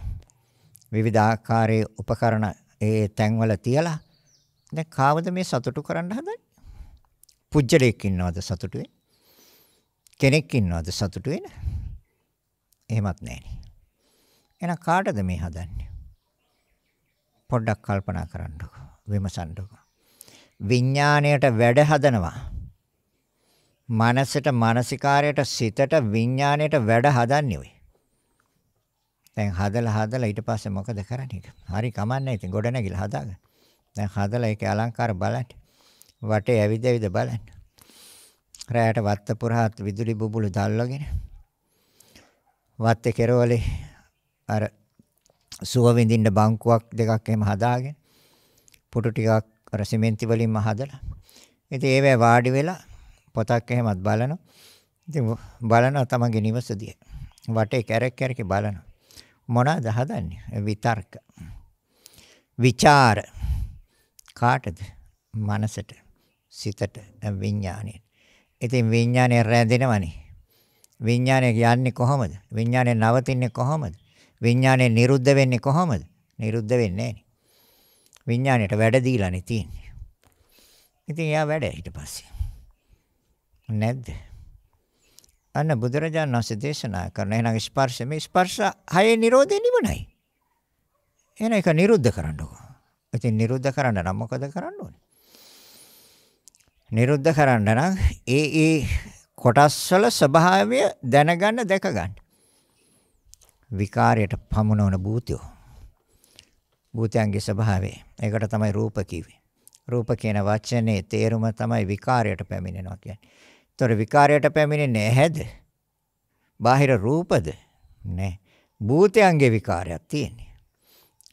විවිධ ආකාරයේ උපකරණ ඒ තැන්වල තියලා දැන් කාවද මේ සතුටු කරන්න හදන්නේ? පුජ්‍යලයක් ඉන්නවද සතුටුවේ? කෙනෙක් ඉන්නවද සතුටු වෙන? එහෙමත් නැහෙනේ. එහෙනම් කාටද මේ හදන්නේ? පොඩ්ඩක් කල්පනා කරන්නකෝ. විමසන්නකෝ. විඥාණයට වැඩ හදනවා. මනසට මානසිකාරයට සිතට විඥාණයට වැඩ හදන්නේ ඔය. දැන් හදලා හදලා ඊට පස්සේ මොකද කරන්නේ? හරි කමන්නේ. ඉතින් ගොඩ නැගිලා හදාගන්න. දැන් හදලා ඒකේ අලංකාර බලන්න. වටේ ඇවිද ඇවිද බලන්න. රැයට වත්ත පුරහත් විදුලි බුබුලු දැල්ලගෙන වත්තේ කෙරවලේ අර සුව විඳින්න බංකුවක් දෙකක් එහෙම හදාගෙන පුටු ටිකක් අර සිමෙන්ති වලින්ම හදලා ඉතින් ඒවැ වාඩි වෙලා පොතක් එහෙමත් බලනවා ඉතින් බලනවා තමන්ගේ නිවසදී වටේ කැරක් කැරක බලනවා මොනවාද හදන්නේ විතර්ක විචාර කාටද මනසට සිතට විඥාණයට ඉතින් විඥානය රැඳෙනවනේ. විඥානය යන්නේ කොහමද? විඥානය නවතින්නේ කොහමද? විඥානය නිරුද්ධ වෙන්නේ කොහමද? නිරුද්ධ වෙන්නේ නැහැ. විඥාණයට වැඩ දීලානේ තියෙන්නේ. ඉතින් එයා වැඩ ඊට පස්සේ. නැද්ද? අන්න බුදුරජාණන් වහන්සේ දේශනා කරන එහෙනම් ස්පර්ශ මේ ස්පර්ශ හයේ Nirodhe නිවනයි. එහෙනම් ඒක නිරුද්ධ කරන්න ඕන. ඉතින් නිරුද්ධ කරන්න නම් මොකද කරන්න ඕනේ? නිරුද්ධ කරන්න නම් ඒ ඒ කොටස්වල ස්වභාවය දැනගන්න දැක ගන්න. විකාරයට පමුණවන භූතයෝ. භූතයන්ගේ ස්වභාවය. ඒකට තමයි රූප කිව්වේ. රූප කියන වචනේ තේරුම තමයි විකාරයට පැමිණෙනවා කියන්නේ. ඒතොර විකාරයට පැමිණෙන්නේ ඇහැද? බාහිර රූපද? නෑ. භූතයන්ගේ විකාරයක් තියෙන්නේ.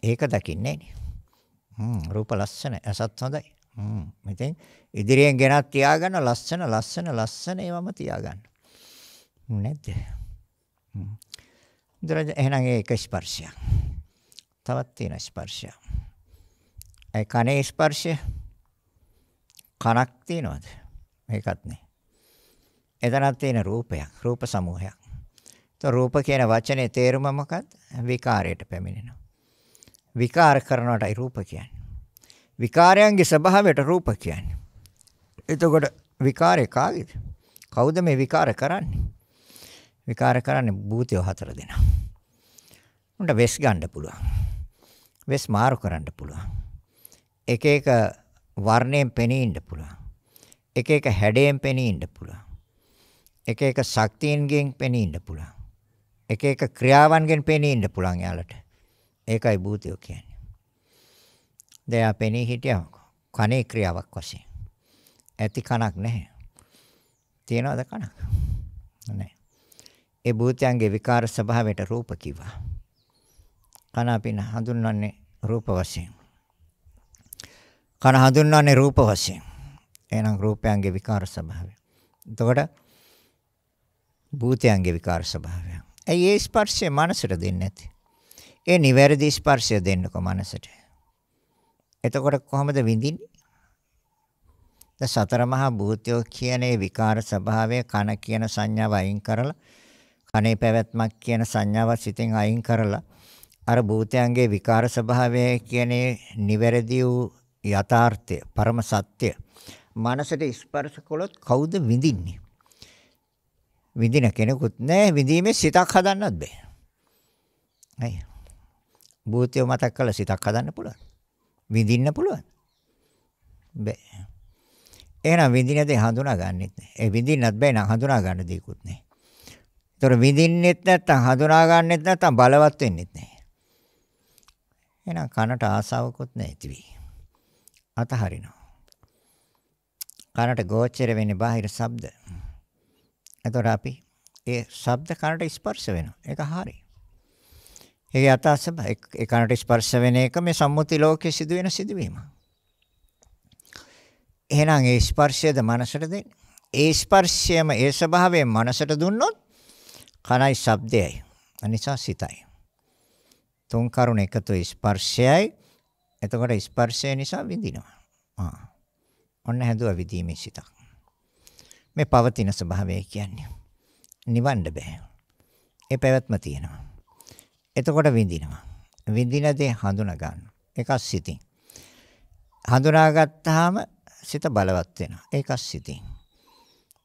ඒක දකින්නේ නේ. හ්ම් රූප ලස්සන, අසත් හොඳයි. ඉතින් ඉදිරියෙන් ගෙනත් තියාගන්න ලස්සන ලස්සන ලස්සන ඒවම තියාගන්න. නැද්ද? දරජ එහෙනම් ඒක ස්පර්ශය. තවත් තියෙන ස්පර්ශය. ඒ කනේ ස්පර්ශය. කනක් තියෙනවද? ඒකත් නේ. එතනක් තියෙන රූපයක්, රූප සමූහයක්. તો රූප කියන වචනේ තේරුම මොකක්ද? විකාරයට පැමිණෙනවා. විකාර කරනවටයි රූප කියන්නේ. විකාරයන්ගේ ස්වභාවයට රූප කියන්නේ. එතකොට විකාරය කාගේද? කවුද මේ විකාර කරන්නේ? විකාර කරන්නේ භූතය හතර දෙනා. උන්ට වෙස් ගන්න පුළුවන්. වෙස් මාරු කරන්න පුළුවන්. එක එක වර්ණයෙන් පෙනී ඉන්න පුළුවන්. එක එක හැඩයෙන් පෙනී ඉන්න පුළුවන්. එක එක ශක්තියන්ගෙන් පෙනී ඉන්න පුළුවන්. එක එක ක්‍රියාවන්ගෙන් පෙනී ඉන්න පුළුවන් යාලට. ඒකයි භූතය කියන්නේ. දැන් අපෙනී හිටියා කනේ ක්‍රියාවක් වශයෙන්. ඇති කණක් නැහැ. තියනවද කණක්? නැහැ. ඒ භූතයන්ගේ විකාර ස්වභාවයට රූප කිව්වා. කන අපින හඳුන්වන්නේ රූප වශයෙන්. කන හඳුන්වන්නේ රූප වශයෙන්. එහෙනම් රූපයන්ගේ විකාර ස්වභාවය. එතකොට භූතයන්ගේ විකාර ස්වභාවය. ඇයි ඒ ස්පර්ශය මනසට දෙන්නේ නැති? ඒ නිවැරදි ස්පර්ශය දෙන්නකො මනසට. එතකොට කොහොමද විඳින්නේ? ද සතර මහා භූතයෝ කියන ඒ විකාර ස්වභාවය කන කියන සංඥාව අයින් කරලා කනේ පැවැත්මක් කියන සංඥාව සිතෙන් අයින් කරලා අර භූතයන්ගේ විකාර ස්වභාවය කියන්නේ නිවැරදි වූ යථාර්ථය පරම සත්‍ය මනසට ස්පර්ශ කළොත් කවුද විඳින්නේ විඳින කෙනෙකුත් නැහැ විඳීමේ සිතක් හදන්නත් බෑ අය භූතය මතක් කරලා සිතක් හදන්න පුළුවන් විඳින්න පුළුවන්. බෑ. එහෙනම් විඳින දේ හඳුනා ගන්නෙත් නෑ. ඒ විඳින්නත් බෑ නම් හඳුනා ගන්න දෙයක්වත් නෑ. ඒතර විඳින්නෙත් නැත්තම් හඳුනා ගන්නෙත් නැත්තම් බලවත් වෙන්නෙත් නෑ. එහෙනම් කනට ආසාවකුත් නැති වෙයි. අතහරිනවා. කනට ගෝචර වෙන්නේ බාහිර ශබ්ද. එතකොට අපි ඒ ශබ්ද කනට ස්පර්ශ වෙනවා. ඒක හරියි. ඒක යථා ස්වභාවය. ඒ කනට ස්පර්ශ වෙන එක මේ සම්මුති ලෝකයේ සිදුවෙන සිදුවීම. එහෙනම් ඒ ස්පර්ශයද මනසට දෙන්නේ. ඒ ස්පර්ශයම ඒ ස්වභාවයෙන් මනසට දුන්නොත් කනයි ශබ්දයයි. අනිසා සිතයි. තුන් කරුණ එකතු ස්පර්ශයයි. එතකොට ස්පර්ශය නිසා විඳිනවා. ආ. ඔන්න හැදුවා විදීමේ සිතක්. මේ පවතින ස්වභාවය කියන්නේ නිවන්න බෑ. ඒ පැවැත්ම තියෙනවා. එතකොට විඳිනවා. විඳින දේ හඳුනා ගන්න. එකක් සිතින්. හඳුනා ගත්තාම සිත බලවත් වෙනවා. එකක් සිතින්.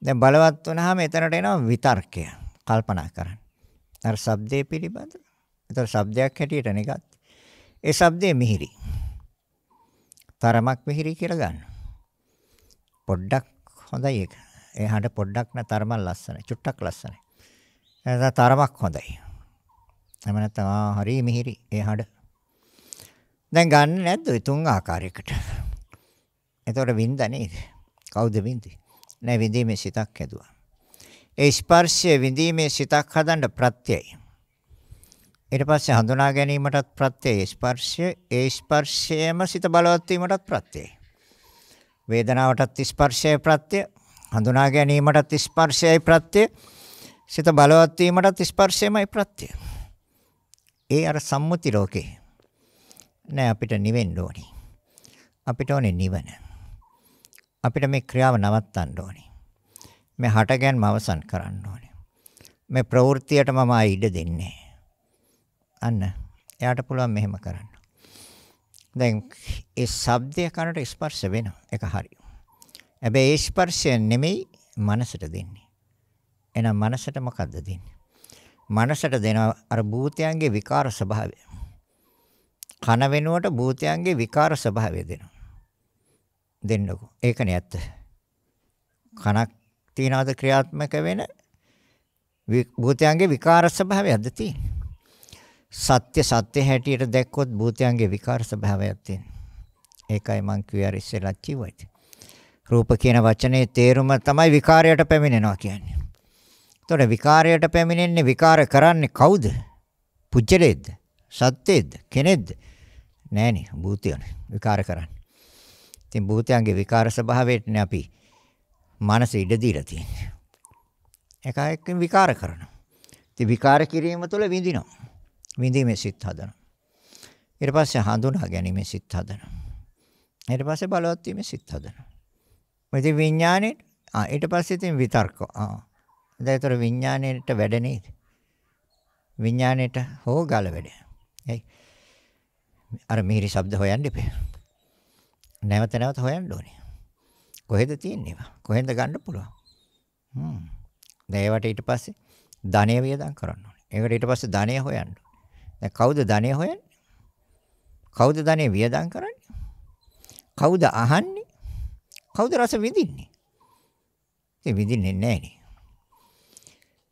දැන් බලවත් වුණාම එතනට එනවා විතර්කය. කල්පනා කරන්න. අර ශබ්දයේ පිළිබඳ. ඒතර ශබ්දයක් හැටියට නෙගත්. ඒ ශබ්දයේ මිහිරි. තරමක් මිහිරි කියලා ගන්න. පොඩ්ඩක් හොඳයි ඒක. ඒ හඬ පොඩ්ඩක් නතරම ලස්සනයි. චුට්ටක් ලස්සනයි. එතන තරමක් හොඳයි. එහෙම නැත්නම් ආ හරි මිහිරි ඒ හඩ. දැන් ගන්න නැද්ද ඒ තුන් ආකාරයකට? එතකොට වින්ද නේද? කවුද වින්දේ? නෑ විඳීමේ සිතක් ඇදුවා. ඒ ස්පර්ශය විඳීමේ සිතක් හදන්න ප්‍රත්‍යයයි. ඊට පස්සේ හඳුනා ගැනීමටත් ප්‍රත්‍යයයි ස්පර්ශය. ඒ ස්පර්ශයම සිත බලවත් වීමටත් ප්‍රත්‍යයයි. වේදනාවටත් ස්පර්ශය ප්‍රත්‍ය. හඳුනා ගැනීමටත් ස්පර්ශයයි ප්‍රත්‍ය. සිත බලවත් වීමටත් ස්පර්ශයමයි ප්‍රත්‍යය. ඒ අර සම්මුති ලෝකේ නෑ අපිට නිවෙන්න ඕනේ. අපිට ඕනේ නිවන. අපිට මේ ක්‍රියාව නවත්තන්න ඕනේ. මේ හටගැන්ම අවසන් කරන්න ඕනේ. මේ ප්‍රවෘත්තියට මම ඉඩ දෙන්නේ අන්න එයාට පුළුවන් මෙහෙම කරන්න. දැන් ඒ ශබ්දය කනට ස්පර්ශ වෙනවා. ඒක හරි. හැබැයි ඒ ස්පර්ශය නෙමෙයි මනසට දෙන්නේ. එහෙනම් මනසට මොකද්ද දෙන්නේ? මනසට දෙන අර භූතයන්ගේ විකාර ස්වභාවය. කන වෙනුවට භූතයන්ගේ විකාර ස්වභාවය දෙනවා. දෙන්නකෝ. ඒකනේ ඇත්ත. කනක් තියනවාද ක්‍රියාත්මක වෙන භූතයන්ගේ විකාර ස්වභාවයක්ද තියෙන්නේ. සත්‍ය සත්‍ය හැටියට දැක්කොත් භූතයන්ගේ විකාර ස්වභාවයක් තියෙනවා. ඒකයි මං කිව්වේ අර ඉස්සෙල්ලා කිව්වා. රූප කියන වචනේ තේරුම තමයි විකාරයට පැමිණෙනවා කියන්නේ. එතකොට විකාරයට පැමිණෙන්නේ විකාර කරන්නේ කවුද? පුජ්‍යලේද්ද? සත්‍යේද්ද? කෙනෙක්ද? නෑනේ භූතයනේ විකාර කරන්නේ. ඉතින් භූතයන්ගේ විකාර ස්වභාවයටනේ අපි මනස ඉඩ දීලා තියෙන්නේ. එක එකකින් විකාර කරනවා. ඉතින් විකාර කිරීම තුළ විඳිනවා. විඳීමේ සිත් හදනවා. ඊට පස්සේ හඳුනා ගැනීමේ සිත් හදනවා. ඊට පස්සේ බලවත් වීමේ සිත් හදනවා. ඉතින් විඥානේ ඊට පස්සේ ඉතින් විතර්ක ආ දැන් ඒතර විඥාණයට වැඩ නේද? විඥාණයට හොගාල වැඩ. එයි. අර මිහිරි ශබ්ද හොයන්න එපා. නැවත නැවත හොයන්න ඕනේ. කොහෙද තියෙන්නේ? කොහෙන්ද ගන්න පුළුවන්? හ්ම්. දැන් ඒවට ඊට පස්සේ ධනය වියදම් කරන්න ඕනේ. ඒකට ඊට පස්සේ ධනය හොයන්න ඕනේ. දැන් කවුද ධනය හොයන්නේ? කවුද ධනය වියදම් කරන්නේ? කවුද අහන්නේ? කවුද රස විඳින්නේ? ඒ විඳින්නේ නැහැ නේ.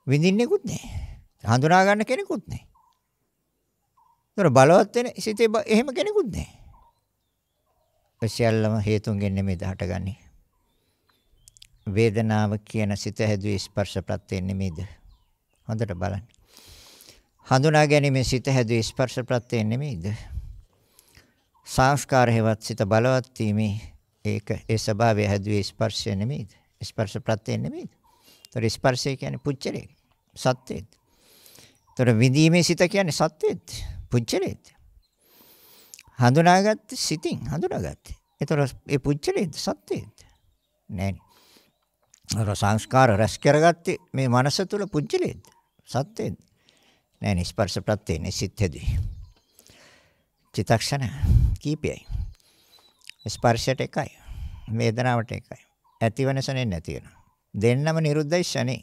විඳින්නෙකුත් නැහැ. හඳුනා ගන්න කෙනෙකුත් නැහැ. ඒතර බලවත් වෙන සිතේ එහෙම කෙනෙකුත් නැහැ. ඒ සියල්ලම හේතුන්ගෙන් නෙමෙයි හටගන්නේ. වේදනාව කියන සිත හැදුවේ ස්පර්ශ ප්‍රත්‍යයෙන් නෙමෙයිද? හොඳට බලන්න. හඳුනා ගැනීම සිත හැදුවේ ස්පර්ශ ප්‍රත්‍යයෙන් නෙමෙයිද? සංස්කාර හේවත් සිත බලවත් වීමේ ඒක ඒ ස්වභාවය හැදුවේ ස්පර්ශය නෙමෙයිද? ස්පර්ශ ප්‍රත්‍යය නෙමෙයිද? ඒතර ස්පර්ශය කියන්නේ පුච්චරේ. සත්‍යයේද? ඒතර විඳීමේ සිත කියන්නේ සත්‍යයේද? පුච්චලේද? හඳුනාගත්තේ සිතින් හඳුනාගත්තේ. ඒතර ඒ පුච්චලේද සත්‍යයේද? නෑනේ. අර සංස්කාර රැස් කරගත්තේ මේ මනස තුල පුච්චලේද? සත්‍යයේද? නෑනේ ස්පර්ශ ප්‍රත්‍යනේ සිත්ෙදී. චිතක්ෂණ කීපයයි. ස්පර්ශයට එකයි. වේදනාවට එකයි. ඇතිවෙනසනේ නැති වෙනවා. දෙන්නම නිරුද්ධයි ෂනේ.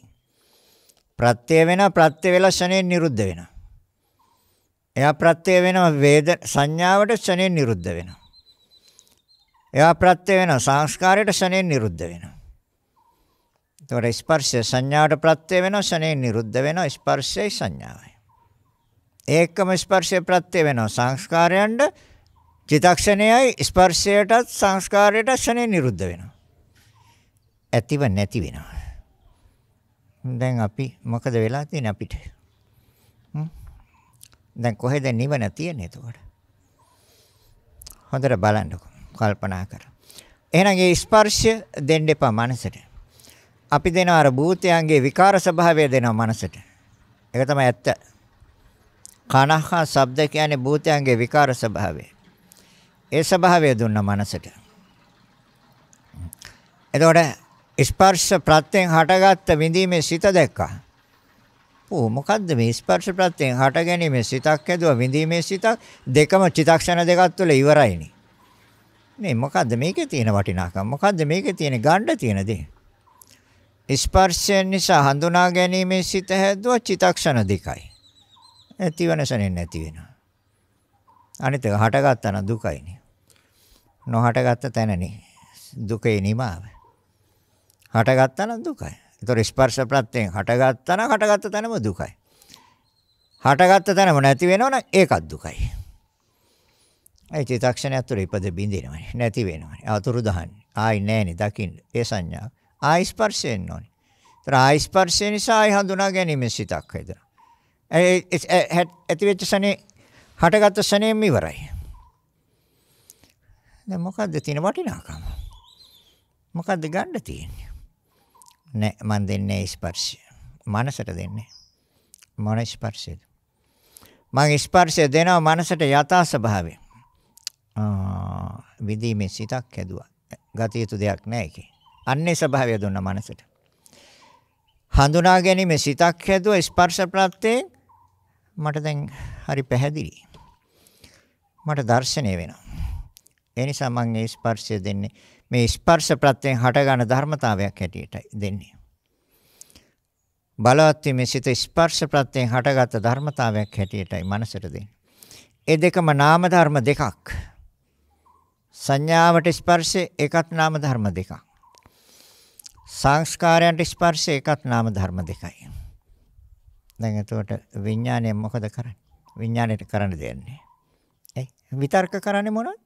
ප්‍රත්‍ය වෙනවා ප්‍රත්‍ය වෙලා ෂණයෙන් නිරුද්ධ වෙනවා. එයා ප්‍රත්‍ය වෙනවා වේද සංඥාවට ෂණයෙන් නිරුද්ධ වෙනවා. එයා ප්‍රත්‍ය වෙනවා සංස්කාරයට ෂණයෙන් නිරුද්ධ වෙනවා. එතකොට ස්පර්ශය සංඥාවට ප්‍රත්‍ය වෙනවා ෂණයෙන් නිරුද්ධ වෙනවා ස්පර්ශයයි සංඥාවයි. ඒකම ස්පර්ශය ප්‍රත්‍ය වෙනවා සංස්කාරයන්ට චිතක්ෂණයයි ස්පර්ශයටත් සංස්කාරයටත් ෂණයෙන් නිරුද්ධ වෙනවා. ඇතිව නැති වෙනවා. දැන් අපි මොකද වෙලා තියෙන්නේ අපිට? දැන් කොහෙද නිවන තියෙන්නේ එතකොට? හොඳට බලන්නකෝ. කල්පනා කරලා. එහෙනම් ඒ ස්පර්ශය දෙන්න එපා මනසට. අපි දෙන අර භූතයන්ගේ විකාර ස්වභාවය දෙනවා මනසට. ඒක තමයි ඇත්ත. කනහා ශබ්ද කියන්නේ භූතයන්ගේ විකාර ස්වභාවය. ඒ ස්වභාවය දුන්න මනසට. එතකොට ස්පර්ශ ප්‍රත්‍යයෙන් හටගත්ත විඳීමේ සිත දැක්කා. ඕ මොකද්ද මේ ස්පර්ශ ප්‍රත්‍යයෙන් හට ගැනීමේ සිතක් ඇදුවා විඳීමේ සිතක් දෙකම චිතක්ෂණ දෙකක් තුළ ඉවරයිනේ. මේ මොකද්ද මේකේ තියෙන වටිනාකම? මොකද්ද මේකේ තියෙන ගණ්ඩ තියෙන දේ? ස්පර්ශයෙන් නිසා හඳුනා ගැනීමේ සිත හැදුවා චිතක්ෂණ දෙකයි. ඇතිවනසනේ නැති වෙනවා. අනිත් එක හටගත්තා නම් දුකයිනේ. නොහටගත්ත තැනනේ දුකේ නිමාව. හටගත්තා නම් දුකයි. ඒතොර ස්පර්ශ ප්‍රත්‍යයෙන් හටගත්තා නම් හටගත්ත තැනම දුකයි. හටගත්ත තැනම නැති වෙනවනම් ඒකත් දුකයි. ඒ චිතක්ෂණය ඇතුළේ ඉපද බින්දිනවනේ නැති වෙනවනේ. අතුරු දහන්නේ. ආයි නැහෙනේ දකින්න. ඒ සංඥා. ආයි ස්පර්ශයෙන් නෝනේ. ඒතර ආයි ස්පර්ශය නිසා ආයි හඳුනා ගැනීම සිතක් හදන. ඒ ඇති වෙච්ච සනේ හටගත්ත සනේම ඉවරයි. දැන් මොකද්ද තියෙන වටිනාකම? මොකද්ද ගන්න තියෙන්නේ? නෑ මන් දෙන්නේ ස්පර්ශය. මනසට දෙන්නේ. මන ස්පර්ශයද. මම ස්පර්ශය දෙනවා මනසට යථා ස්වභාවය. ආ විදීමේ සිතක් හැදුවා. ගත යුතු දෙයක් නෑ ඒකේ. අන්නේ ස්වභාවය දුන්නා මනසට. හඳුනා ගැනීම සිතක් හැදුවා ස්පර්ශ ප්‍රත්‍යයෙන් මට දැන් හරි පැහැදිලි. මට දැర్శණය වෙනවා. ඒ නිසා මම ඒ ස්පර්ශය දෙන්නේ මේ ස්පර්ශ ප්‍රත්‍යයෙන් හටගන ධර්මතාවයක් හැටියට දෙන්නේ. බලවත් මේ සිත ස්පර්ශ ප්‍රත්‍යයෙන් හටගත් ධර්මතාවයක් හැටියටයි මනසට දෙන්නේ. ඒ දෙකම නාම ධර්ම දෙකක්. සංඥාවට ස්පර්ශේ එකත් නාම ධර්ම දෙකක්. සංස්කාරයන්ට ස්පර්ශේ එකත් නාම ධර්ම දෙකයි. දැන් එතකොට විඥාණය මොකද කරන්නේ? විඥාණයට කරන්න දෙන්නේ. ඒ විතර්ක කරන්නේ මොනවද?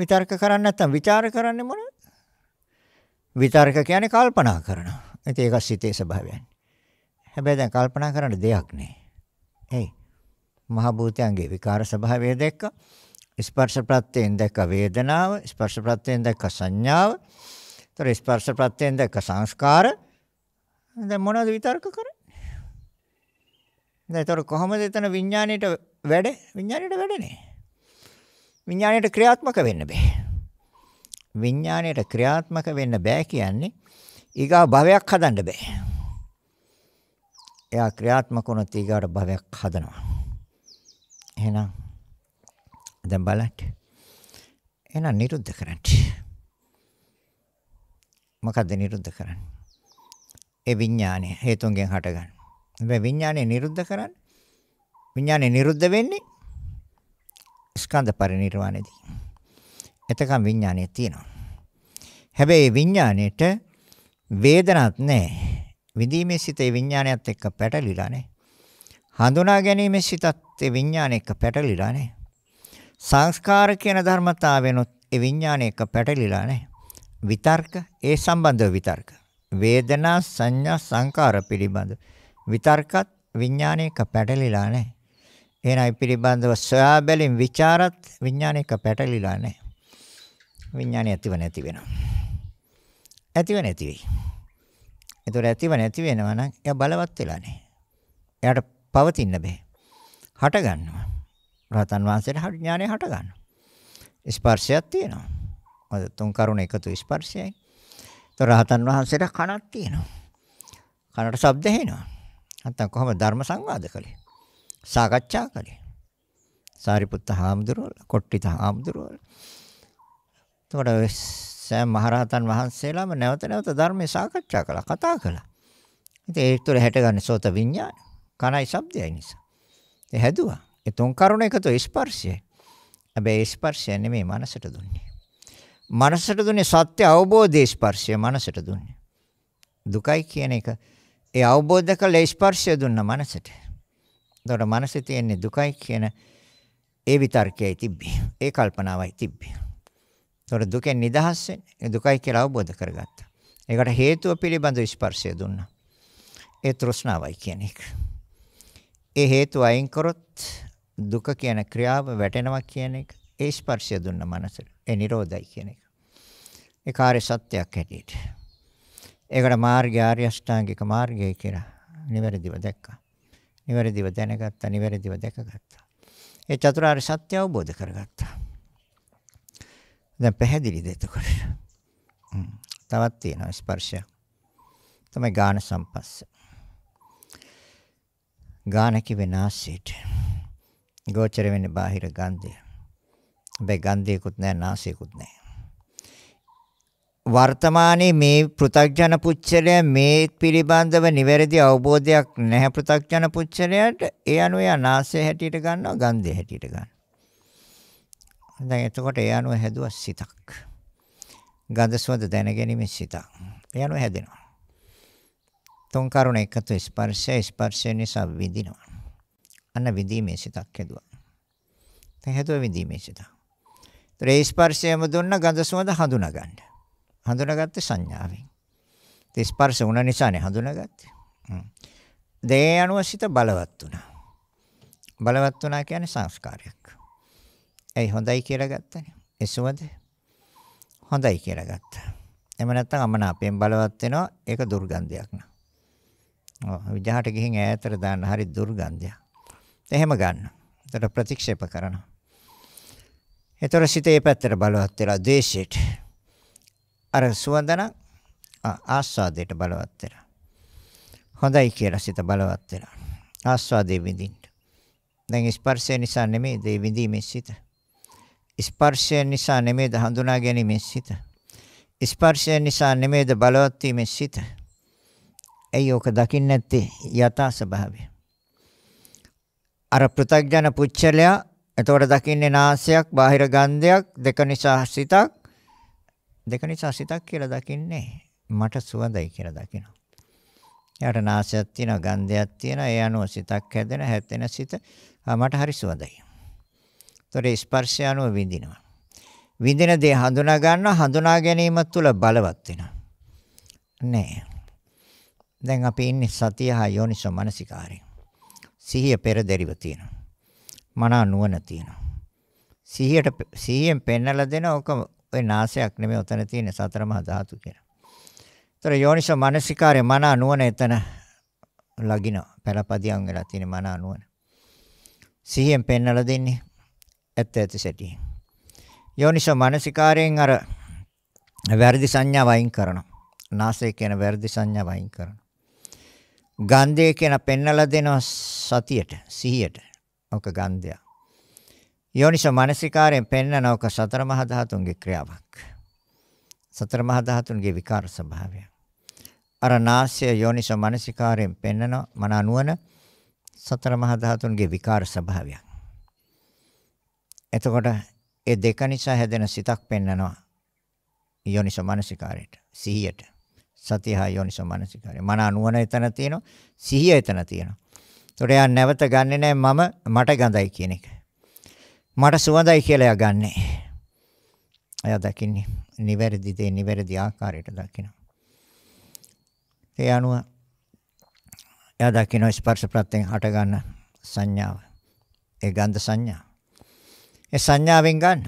විතර්ක කරන්නේ නැත්නම් ਵਿਚාර කරන්නේ මොනවද? විතර්ක කියන්නේ කල්පනා කරනවා. ඉතින් ඒක සිතේ ස්වභාවයයි. හැබැයි දැන් කල්පනා කරන්න දෙයක් නෑ. එයි. මහ භූතයන්ගේ විකාර ස්වභාවය දැක්ක ස්පර්ශ ප්‍රත්‍යයෙන් දැක්ක වේදනාව ස්පර්ශ ප්‍රත්‍යයෙන් දැක්ක සංඥාව තොර ස්පර්ශ ප්‍රත්‍යයෙන් දැක්ක සංස්කාර දැන් මොනවද විතර්ක කරන්නේ දැන් තොර කොහොමද එතන විඥාණයට වැඩ විඥාණයට වැඩනේ විඥාණයට ක්‍රියාත්මක වෙන්න බෑ. විඥාණයට ක්‍රියාත්මක වෙන්න බෑ කියන්නේ ඊගා භවයක් හදන්න බෑ. එයා ක්‍රියාත්මක වුණොත් ඊගාට භවයක් හදනවා. එහෙනම් දැන් බලන්න. එහෙනම් නිරුද්ධ කරන්න. මොකද්ද නිරුද්ධ කරන්නේ? ඒ විඥානය හේතුන්ගෙන් හටගන්න. මේ විඥානය නිරුද්ධ කරන්න. විඥානය නිරුද්ධ වෙන්නේ ස්කන්ධ පරිණිරවාණයදී. එතකම් විඥානය තියෙනවා. හැබැයි විඥාණයට වේදනක් නැහැ. විඳීමේ සිතේ විඥානයත් එක්ක පැටලිලා නැහැ. හඳුනා ගැනීමේ සිතත් ඒ විඥාන එක්ක පැටලිලා නැහැ. සංස්කාර කියන ධර්මතාවෙනොත් ඒ විඥාන එක්ක පැටලිලා නැහැ. විතර්ක ඒ සම්බන්ධ විතර්ක. වේදනා සංඥා සංකාර පිළිබඳ විතර්කත් විඥාන එක්ක පැටලිලා නැහැ. එහෙනම් ඒ පිළිබඳව සොයා බැලින් ਵਿਚාරත් විඥානයක පැටලිලා නැහැ. විඥානය ඇතිව නැති වෙනවා. ඇතිව නැති වෙයි. ඒතොර ඇතිව නැති වෙනවා නම් එයා බලවත් වෙලා නැහැ. එයාට පවතින්න බෑ. හට ගන්නවා. රහතන් වහන්සේට ඥානය හට ගන්නවා. ස්පර්ශයක් තියෙනවා. අද තුන් කරුණ එකතු ස්පර්ශයයි. ඒතොර රහතන් වහන්සේට කනක් තියෙනවා. කනට ශබ්ද ඇහෙනවා. නැත්තම් කොහොමද ධර්ම සංවාද කළේ? සාකච්ඡා කළේ. සාරිපුත්ත හාමුදුරුවෝ, කොට්ටිත හාමුදුරුවෝ. එතකොට සෑම මහරහතන් වහන්සේලාම නැවත නැවත ධර්මයේ සාකච්ඡා කළා, කතා කළා. ඉතින් ඒ තුළ හැටගන්නේ සෝත විඥාන, කනයි ශබ්දයයි නිසා. ඒ හැදුවා. ඒ තුන් කරුණ එකතු ස්පර්ශය. හැබැයි ස්පර්ශය නෙමෙයි මනසට දුන්නේ. මනසට දුන්නේ සත්‍ය අවබෝධයේ ස්පර්ශය මනසට දුන්නේ. දුකයි කියන එක ඒ අවබෝධ කළ ස්පර්ශය දුන්න මනසට. එතකොට මනසේ තියෙන දුකයි කියන ඒ විතර්කයයි තිබ්බේ. ඒ කල්පනාවයි තිබ්බේ. එතකොට දුකෙන් නිදහස් වෙන්නේ දුකයි කියලා අවබෝධ කරගත්තා. ඒකට හේතුව පිළිබඳ ස්පර්ශය දුන්නා. ඒ තෘෂ්ණාවයි කියන එක. ඒ හේතු අයින් කරොත් දුක කියන ක්‍රියාව වැටෙනවා කියන එක ඒ ස්පර්ශය දුන්න මනසට. ඒ Nirodhay කියන එක. ඒ කාර්ය සත්‍යයක් හැටියට. ඒකට මාර්ගය ආර්ය අෂ්ටාංගික මාර්ගය කියලා නිවැරදිව දැක්කා. නිවැරදිව දැනගත්තා, නිවැරදිව දැකගත්තා. ඒ චතුරාර්ය සත්‍ය අවබෝධ කරගත්තා. දැන් පැහැදිලිද එතකොට? තවත් තියෙනවා ස්පර්ශය. තමයි ගාන සම්පස්ස. ගාන කිවේ නාසයට. ගෝචර වෙන්නේ බාහිර ගන්ධය. හැබැයි ගන්ධයකුත් නැහැ නාසයකුත් නැහැ. වර්තමානයේ මේ පෘථග්ජන පුච්චලය මේ පිළිබඳව නිවැරදි අවබෝධයක් නැහැ පෘථග්ජන පුච්චලයට ඒ අනුව එයා නාසය හැටියට ගන්නවා ගන්ධය හැටියට ගන්නවා දැන් එතකොට ඒ අනුව හැදුවා සිතක් ගන්ධ සුවඳ දැනගැනීමේ සිතක් ඒ අනුව හැදෙනවා තුන් කරුණ එකතු ස්පර්ශය ස්පර්ශය නිසා විඳිනවා අන්න විඳීමේ සිතක් හැදුවා දැන් හැදුවා විඳීමේ සිතක් ඒ ස්පර්ශයම දුන්න ගඳ සුවඳ හඳුනා ගන්න. හඳුනාගත්තේ සංඥාවෙන්. ඒ ස්පර්ශ වුණ නිසානේ හඳුනාගත්තේ. දේ අනුව සිත බලවත් වුණා. බලවත් වුණා කියන්නේ සංස්කාරයක්. ඒ හොඳයි කියලා ගත්තනේ. ඒ සුවඳ හොඳයි කියලා ගත්තා. එම නැත්තම් අමනාපයෙන් බලවත් වෙනවා. ඒක දුර්ගන්ධයක් නා. ඔව් විජහට ගිහින් ඈතට දාන්න හරි දුර්ගන්ධයක්. එහෙම ගන්න. ඒතර ප්‍රතික්ෂේප කරනවා. ඒතර සිතේ පැත්තට බලවත් වෙලා ද්වේෂයට අර සුවඳන ආස්වාදයට බලවත් වෙනවා. හොඳයි කියලා සිත බලවත් වෙනවා. ආස්වාදයේ විඳින්න. දැන් ස්පර්ශය නිසා නෙමෙයි දේ විඳීමේ සිත. ස්පර්ශය නිසා නෙමෙයිද හඳුනා ගැනීමේ සිත. ස්පර්ශය නිසා නෙමෙයිද බලවත් වීමේ සිත. ඇයි ඕක දකින්නේ නැත්තේ යථා ස්වභාවය. අර පෘථග්ජන පුච්චලයා එතකොට දකින්නේ නාසයක් බාහිර ගන්ධයක් දෙක නිසා සිතක් දෙක නිසා සිතක් කියලා දකින්නේ මට සුවඳයි කියලා දකිනවා. එයාට නාසයක් තියෙනවා, ගන්ධයක් තියෙනවා. ඒ අනුව සිතක් හැදෙන, හැදෙන සිත මට හරි සුවඳයි. ඒතොර ස්පර්ශය අනුව විඳිනවා. විඳින දේ හඳුනා ගන්නවා, හඳුනා ගැනීම තුළ බලවත් වෙනවා. නෑ. දැන් අපි ඉන්නේ සතිය හා යෝනිසෝ මනසිකාරේ. සිහිය පෙරදරිව තියෙනවා. මනා නුවණ තියෙනවා. සිහියට සිහියෙන් පෙන්නලා දෙන ඕක ওই නාසයක් නෙමෙයි ඔතන තියෙන සතර මහා ධාතු කියලා. ඒතර යෝනිසෝ මානසිකාරේ මන නුවණ එතන ලගින පළපදියම් වෙලා තියෙන මන නුවණ. සිහියෙන් පෙන්වලා දෙන්නේ ඇත්ත ඇති සැටි. යෝනිසෝ මානසිකාරයෙන් අර වැරදි සංඥා වයින් කරනවා. නාසය කියන වැරදි සංඥා වයින් කරනවා. ගන්ධය කියන පෙන්නලා දෙනවා සතියට, සිහියට. ඔක ගන්ධයක්. යෝනිසෝ මානසිකාරයෙන් පෙන්නනෝක සතර මහා ධාතුන්ගේ ක්‍රියාවක්. සතර මහා ධාතුන්ගේ විකාර ස්වභාවය. අර නාසය යෝනිසෝ මානසිකාරයෙන් පෙන්නන මන අනුවන සතර මහා ධාතුන්ගේ විකාර ස්වභාවය. එතකොට ඒ දෙක නිසා හැදෙන සිතක් පෙන්නනවා යෝනිසෝ මානසිකාරයට සිහියට. සතිය හා යෝනිසෝ මානසිකාරය. මන අනුවන එතන තියෙනවා සිහිය එතන තියෙනවා. එතකොට යා නැවත ගන්නෙ නෑ මම මට ගඳයි කියන එක. මට සුවඳයි කියලා එයා ගන්නෙ. එයා දකින්නේ නිවැරදි දේ නිවැරදි ආකාරයට දකිනවා. ඒ අනුව එයා දකින්න ස්පර්ශ ප්‍රත්‍යයෙන් හට ගන්න සංඥාව. ඒ ගන්ධ සංඥා. ඒ සංඥාවෙන් ගන්න.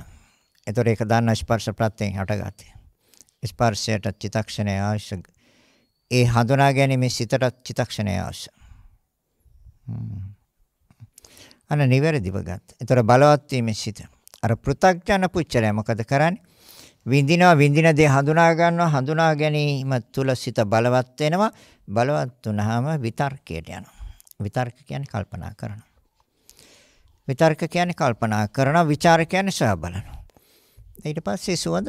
ඒතොර ඒක දන්න ස්පර්ශ ප්‍රත්‍යයෙන් හටගත්තේ. ස්පර්ශයට චිතක්ෂණය අවශ්‍ය. ඒ හඳුනා ගැනීම සිතට චිතක්ෂණය අවශ්‍ය. හ්ම්. අන්න නිවැරදිව ගත්ත. ඒතර බලවත් වීමේ සිට. අර පෘ탁ඥ පුච්චලයා මොකද කරන්නේ? විඳිනවා විඳින දේ හඳුනා ගන්නවා හඳුනා ගැනීම තුල සිත බලවත් වෙනවා බලවත් වුනහම විතර්කයට යනවා විතර්ක කියන්නේ කල්පනා කරනවා විතර්ක කියන්නේ කල්පනා කරනවා ਵਿਚාර කියන්නේ සහ බලනවා ඊට පස්සේ සුවඳ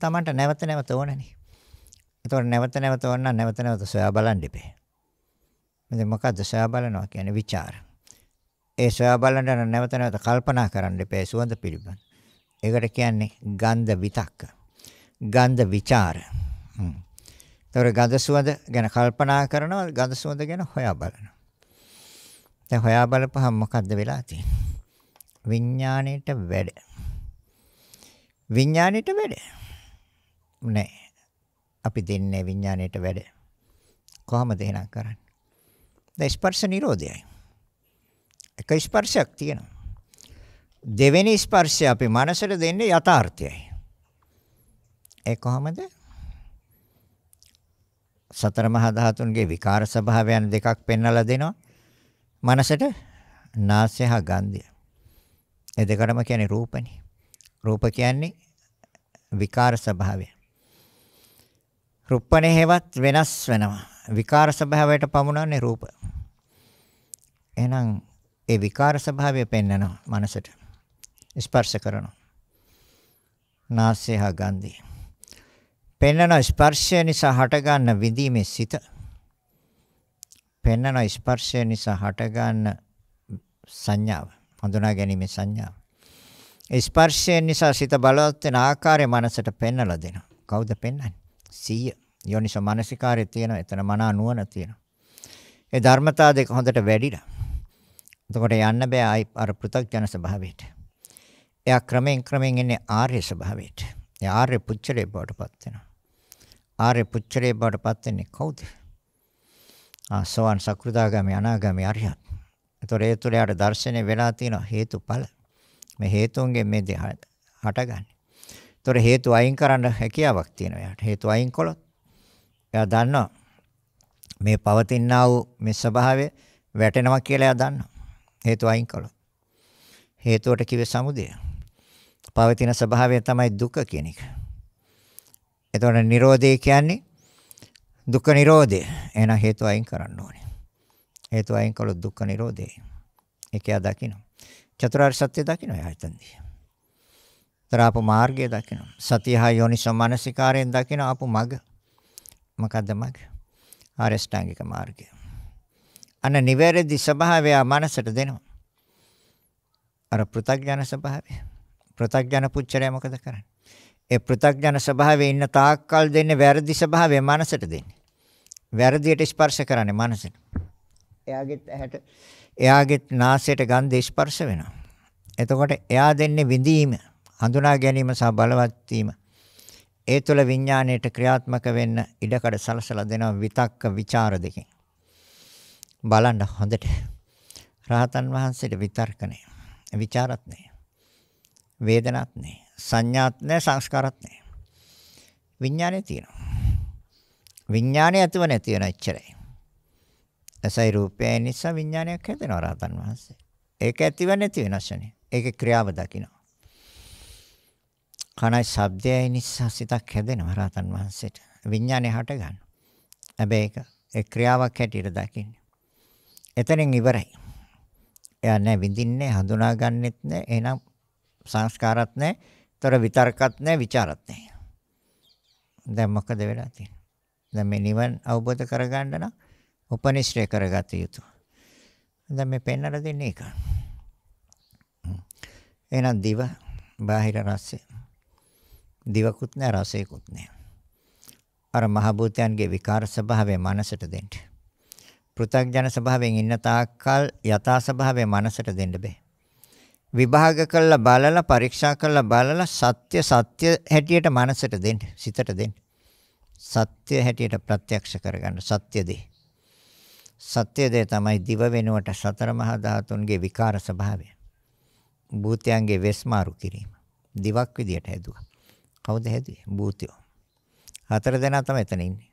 තමන්ට නැවත නැවත ඕනනේ එතකොට නැවත නැවත ඕන නැවත නැවත සහ බලන්න ඉපේ මෙතන මොකද්ද සහ බලනවා කියන්නේ ਵਿਚාරා ඒ සොයා බලන්න නැවත නැවත කල්පනා කරන්න එපා සුවඳ පිළිබඳ. ඒකට කියන්නේ ගන්ධ විතක්ක. ගන්ධ ਵਿਚාර. හ්ම්. ඒතර ගඳ සුවඳ ගැන කල්පනා කරනවා ගඳ සුවඳ ගැන හොයා බලනවා. දැන් හොයා බලපහම මොකද්ද වෙලා තියෙන්නේ? විඥාණයට වැඩ. විඥාණයට වැඩ. නෑ. අපි දෙන්නේ විඥාණයට වැඩ. කොහොමද එහෙනම් කරන්නේ? දැන් ස්පර්ශ නිරෝධයයි. එක ස්පර්ශයක් තියෙනවා. දෙවෙනි ස්පර්ශය අපි මනසට දෙන්නේ යථාර්ථයයි. ඒ කොහොමද? සතර මහා ධාතුන්ගේ විකාර ස්වභාවයන් දෙකක් පෙන්වලා දෙනවා. මනසට නාසය හා ගන්ධය. ඒ දෙකම කියන්නේ රූපනේ. රූප කියන්නේ විකාර ස්වභාවය. රූපනේ හේවත් වෙනස් වෙනවා. විකාර ස්වභාවයට පමුණන්නේ රූප. එහෙනම් ඒ විකාර ස්වභාවය පෙන්නනවා මනසට. ස්පර්ශ කරනවා. නාසය හා ගන්ධය. පෙන්නන ස්පර්ශය නිසා හටගන්න විඳීමේ සිත. පෙන්නන ස්පර්ශය නිසා හටගන්න සංඥාව. හඳුනා ගැනීමේ සංඥාව. ස්පර්ශය නිසා සිත බලවත් වෙන ආකාරය මනසට පෙන්වලා දෙනවා. කවුද පෙන්වන්නේ? සීය. යෝනිසෝ මානසිකාරය තියෙනවා. එතන මනා නුවණ තියෙනවා. ඒ ධර්මතා දෙක හොඳට වැඩිලා. එතකොට යන්න බෑ ආයි අර පෘථග්ජන ස්වභාවයට. එයා ක්‍රමෙන් ක්‍රමෙන් එන්නේ ආර්ය ස්වභාවයට. එයා ආර්ය පුච්චරේ බවටපත් වෙනවා. ආර්ය පුච්චරේ බවටපත් වෙන්නේ කවුද? ආ සෝවන් සකෘදාගාමී අනාගාමී අරියත්. එතකොට ඒ තුල යාට දර්ශනේ වෙලා තියෙන හේතුඵල. මේ හේතුන්ගෙන් මේ දෙහ හටගන්නේ. එතකොට හේතු අයින් කරන්න හැකියාවක් තියෙනවා යාට. හේතු අයින් කළොත් එයා දන්නවා මේ පවතිනා වූ මේ ස්වභාවය වැටෙනවා කියලා එයා දන්නවා. හේතු අයින් කළොත්. හේතුවට කිව්වේ සමුදය. පවතින ස්වභාවය තමයි දුක කියන එක. එතකොට Nirodhe කියන්නේ දුක්ඛ Nirodhe. එහෙනම් හේතු අයින් කරන්න ඕනේ. හේතු අයින් කළොත් දුක්ඛ Nirodhe. ඒක යා දකින්න. චතුරාර්ය සත්‍ය දකින්න එයා හිතන්නේ. තරාපු මාර්ගය දකින්න. සතිය හා යෝනිසෝ මනසිකාරයෙන් දකින්න ආපු මග. මොකද්ද මග? ආරෂ්ඨාංගික මාර්ගය. අන්න නිවැරදි ස්වභාවය මනසට දෙනවා. අර පෘථග්ජන ස්වභාවය. පෘථග්ජන පුච්චරය මොකද කරන්නේ? ඒ පෘථග්ජන ස්වභාවයේ ඉන්න තාක්කල් දෙන්නේ වැරදි ස්වභාවය මනසට දෙන්නේ. වැරදියට ස්පර්ශ කරන්නේ මනසට. එයාගෙත් ඇහැට එයාගෙත් නාසයට ගන්ධ ස්පර්ශ වෙනවා. එතකොට එයා දෙන්නේ විඳීම, හඳුනා ගැනීම සහ බලවත් වීම. ඒ තුළ විඥාණයට ක්‍රියාත්මක වෙන්න ඉඩකඩ සලසලා දෙනවා විතක්ක ਵਿਚාර දෙකෙන්. බලන්න හොඳට. රහතන් වහන්සේට විතර්ක නැහැ. ਵਿਚාරත් නැහැ. වේදනත් නැහැ. සංඥාත් නැහැ, සංස්කාරත් නැහැ. විඥානේ තියෙනවා. විඥානේ ඇතුව නැති වෙන එච්චරයි. ඇසයි රූපයයි නිසා විඥානයක් හැදෙනවා රහතන් වහන්සේ. ඒක ඇතිව නැති වෙන ශනේ. ඒකේ ක්‍රියාව දකිනවා. කනයි ශබ්දයයි නිසා සිතක් හැදෙනවා රහතන් වහන්සේට. විඥානේ හට ගන්නවා. හැබැයි ඒක ඒ ක්‍රියාවක් හැටියට දකින්න. එතනින් ඉවරයි. එයා නැහැ විඳින්නේ හඳුනා ගන්නෙත් නැහැ. එහෙනම් සංස්කාරත් නැහැ. ඒතර විතර්කත් නැහැ, ਵਿਚාරත් නැහැ. දැන් මොකද වෙලා තියෙන්නේ? දැන් මේ නිවන් අවබෝධ කරගන්න නම් උපනිශ්‍රය කරගත යුතුය. දැන් මේ පෙන්වලා දෙන්නේ ඒක. එහෙනම් දිව බාහිර රසය. දිවකුත් නැහැ රසයකුත් නැහැ. අර මහ භූතයන්ගේ විකාර ස්වභාවය මනසට දෙන්නේ. පෘථග්ජන ස්වභාවයෙන් ඉන්න තාක්කල් යථා ස්වභාවය මනසට දෙන්න බෑ. විභාග කළා බලලා පරීක්ෂා කළා බලලා සත්‍ය සත්‍ය හැටියට මනසට දෙන්න සිතට දෙන්න. සත්‍ය හැටියට ප්‍රත්‍යක්ෂ කරගන්න සත්‍ය දේ. සත්‍ය දේ තමයි දිව වෙනුවට සතර මහා ධාතුන්ගේ විකාර ස්වභාවය. භූතයන්ගේ වෙස්මාරු කිරීම. දිවක් විදියට හැදුවා. කවුද හැදුවේ? භූතයෝ. හතර දෙනා තමයි එතන ඉන්නේ.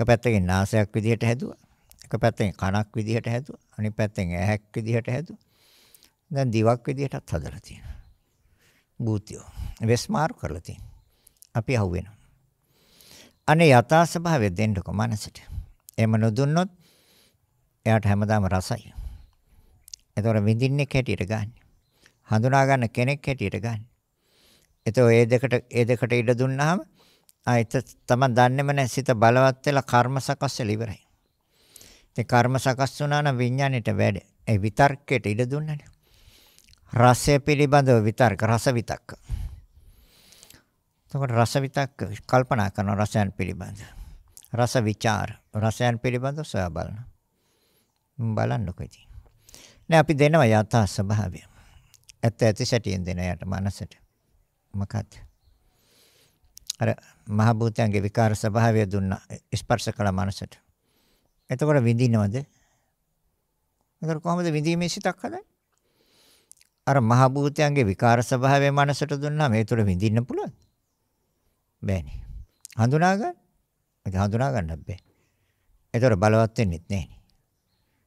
එක පැත්තකින් නාසයක් විදියට හැදුවා. එක පැත්තෙන් කනක් විදිහට හැදුවා. අනිත් පැත්තෙන් ඇහැක් විදිහට හැදුවා. දැන් දිවක් විදිහටත් හදලා තියෙනවා. භූතියෝ. වෙස්මාරු කරලා තියෙනවා. අපි අහුවෙනවා. අනේ යථා ස්වභාවය දෙන්නකො මනසට. එහෙම නොදුන්නොත් එයාට හැමදාම රසයි. ඒතොර විඳින්නේ කැටියට ගන්න. හඳුනා ගන්න කෙනෙක් කැටියට ගන්න. ඒතෝ ඒ දෙකට ඒ දෙකට ඉඩ දුන්නාම ආ එත තමයි දන්නේම නැහැ සිත බලවත් වෙලා කර්ම සකස් වෙලා ඉවරයි. ඉතින් කර්ම සකස් වුණා නම් විඥාණයට වැඩ ඒ විතර්කයට ඉඩ දුන්නනේ. රසය පිළිබඳව විතර්ක රස විතක්ක. එතකොට රස විතක්ක කල්පනා කරන රසයන් පිළිබඳ. රස ਵਿਚාර රසයන් පිළිබඳව සොයා බලන. බලන්නකො ඉතින්. දැන් අපි දෙනවා යථා ස්වභාවය. ඇත්ත ඇති සැටියෙන් දෙන යට මනසට. මොකක්ද? අර මහ භූතයන්ගේ විකාර ස්වභාවය දුන්න ස්පර්ශ කළ මනසට. එතකොට විඳිනවද? එතකොට කොහොමද විඳීමේ සිතක් හදන්නේ? අර මහ භූතයන්ගේ විකාර ස්වභාවය මනසට දුන්නා මේ තුර විඳින්න පුළුවන්. බෑනේ. හඳුනා ගන්න. ඒක හඳුනා ගන්න බෑ. එතකොට බලවත් වෙන්නෙත් නෑනේ.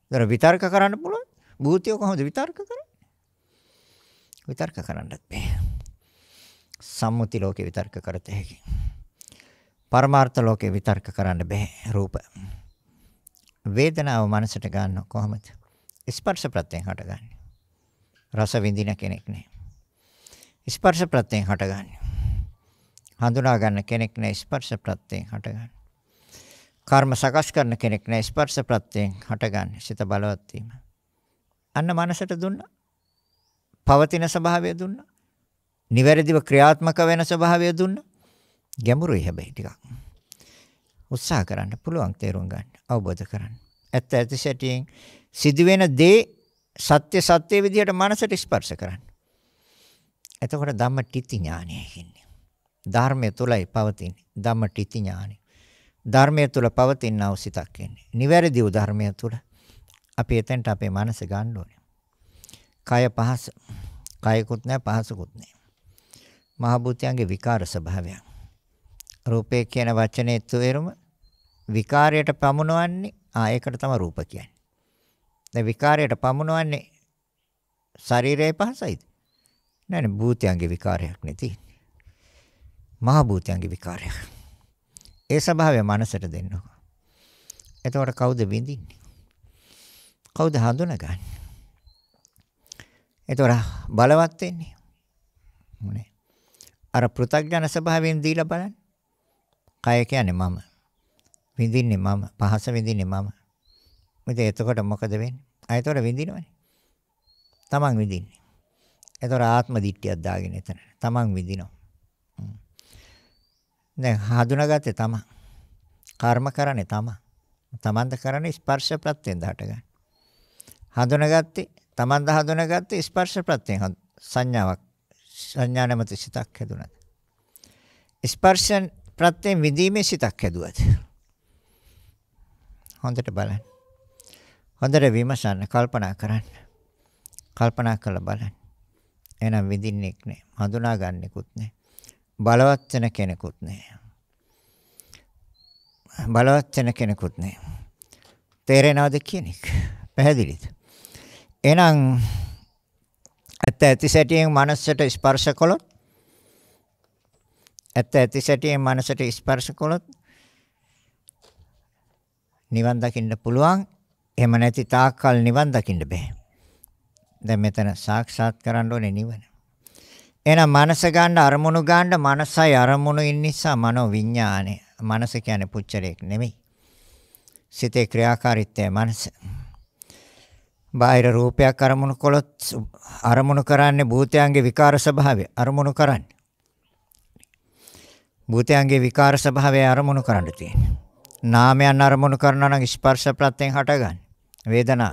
එතකොට විතර්ක කරන්න පුළුවන්. භූතිය කොහොමද විතර්ක කරන්නේ? විතර්ක කරන්නත් බෑ. සම්මුති ලෝකේ විතර්ක කරත හැකි. පරමාර්ථ ලෝකේ විතර්ක කරන්න බෑ රූප. වේදනාව මනසට ගන්න කොහොමද? ස්පර්ශ ප්‍රත්‍යයෙන් හටගන්නේ. රස විඳින කෙනෙක් නෑ. ස්පර්ශ ප්‍රත්‍යයෙන් හටගන්නේ. හඳුනා ගන්න කෙනෙක් නෑ ස්පර්ශ ප්‍රත්‍යයෙන් හටගන්නේ. කර්ම සකස් කරන කෙනෙක් නෑ ස්පර්ශ ප්‍රත්‍යයෙන් හටගන්නේ. සිත බලවත් වීම. අන්න මනසට දුන්නා. පවතින ස්වභාවය දුන්නා. නිවැරදිව ක්‍රියාත්මක වෙන ස්වභාවය දුන්නා. ගැඹුරුයි හැබැයි ටිකක්. උත්සාහ කරන්න පුළුවන් තේරුම් ගන්න අවබෝධ කරන්න. ඇත්ත ඇති සැටියෙන් සිදුවෙන දේ සත්‍ය සත්‍ය විදිහට මනසට ස්පර්ශ කරන්න. එතකොට ධම්මටිති ඥානය කියන්නේ. ධර්මය තුලයි පවතින ධම්මටිති ඥානය. ධර්මය තුල පවතින අවසිතක් කියන්නේ. නිවැරදිව ධර්මය තුල අපි එතෙන්ට අපේ මනස ගන්න ඕනේ. කය පහස. කයකුත් නැහැ පහසකුත් නැහැ. මහ භූතයන්ගේ විකාර ස්වභාවයක්. රූපේ කියන වචනේ තේරුම විකාරයට පමුණවන්නේ ආ ඒකට තමයි රූප කියන්නේ. දැන් විකාරයට පමුණවන්නේ ශරීරයේ පහසයිද? නෑ නේ භූතයන්ගේ විකාරයක් නේ තියෙන්නේ. මහ භූතයන්ගේ විකාරයක්. ඒ ස්වභාවය මනසට දෙන්නකෝ. එතකොට කවුද විඳින්නේ? කවුද හඳුනගන්නේ? එතකොට බලවත් වෙන්නේ. මොනේ? අර පෘථග්ජන ස්වභාවයෙන් දීලා බලන්න. කය කියන්නේ මම. විඳින්නේ මම. පහස විඳින්නේ මම. ඉතින් එතකොට මොකද වෙන්නේ? ආයතොර විඳිනවනේ. තමන් විඳින්නේ. එතකොට ආත්ම දිට්ඨියක් දාගෙන එතන. තමන් විඳිනවා. දැන් හඳුනාගත්තේ තමන්. කර්ම කරන්නේ තමන්. තමන්ද කරන්නේ ස්පර්ශ ප්‍රත්‍යයෙන් හටගන්න. හඳුනාගත්තේ තමන්ද හඳුනාගත්තේ ස්පර්ශ ප්‍රත්‍යයෙන් සංඥාවක් සංඥා නැමැති සිතක් හැදුනද? ස්පර්ශ ප්‍රත්‍යයෙන් විඳීමේ සිතක් හැදුවද? හොඳට බලන්න. හොඳට විමසන්න, කල්පනා කරන්න. කල්පනා කරලා බලන්න. එහෙනම් විඳින්නෙක් නෑ. හඳුනා ගන්නෙකුත් නෑ. බලවත් වෙන කෙනෙකුත් නෑ. බලවත් වෙන කෙනෙකුත් නෑ. තේරෙනවද කියන එක? පැහැදිලිද? එහෙනම් ඇත්ත ඇති සැටියෙන් මනසට ස්පර්ශ කළොත් ඇත්ත ඇති සැටියෙන් මනසට ස්පර්ශ කළොත් නිවන් දකින්න පුළුවන්. එහෙම නැති තාක්කල් නිවන් දකින්න බෑ. දැන් මෙතන සාක්ෂාත් කරන්න ඕනේ නිවන. එහෙනම් මනස ගන්න අරමුණු ගන්න මනසයි අරමුණු ඉන්න නිසා මනෝ විඥානය. මනස කියන්නේ පුච්චරයක් නෙමෙයි. සිතේ ක්‍රියාකාරීත්වය මනස. බාහිර රූපයක් අරමුණු කළොත් අරමුණු කරන්නේ භූතයන්ගේ විකාර ස්වභාවය අරමුණු කරන්නේ. භූතයන්ගේ විකාර ස්වභාවය අරමුණු කරන්න තියෙන්නේ. නාමයන් අරමුණු කරනවා නම් ස්පර්ශ ප්‍රත්‍යයෙන් හටගන්නේ. වේදනා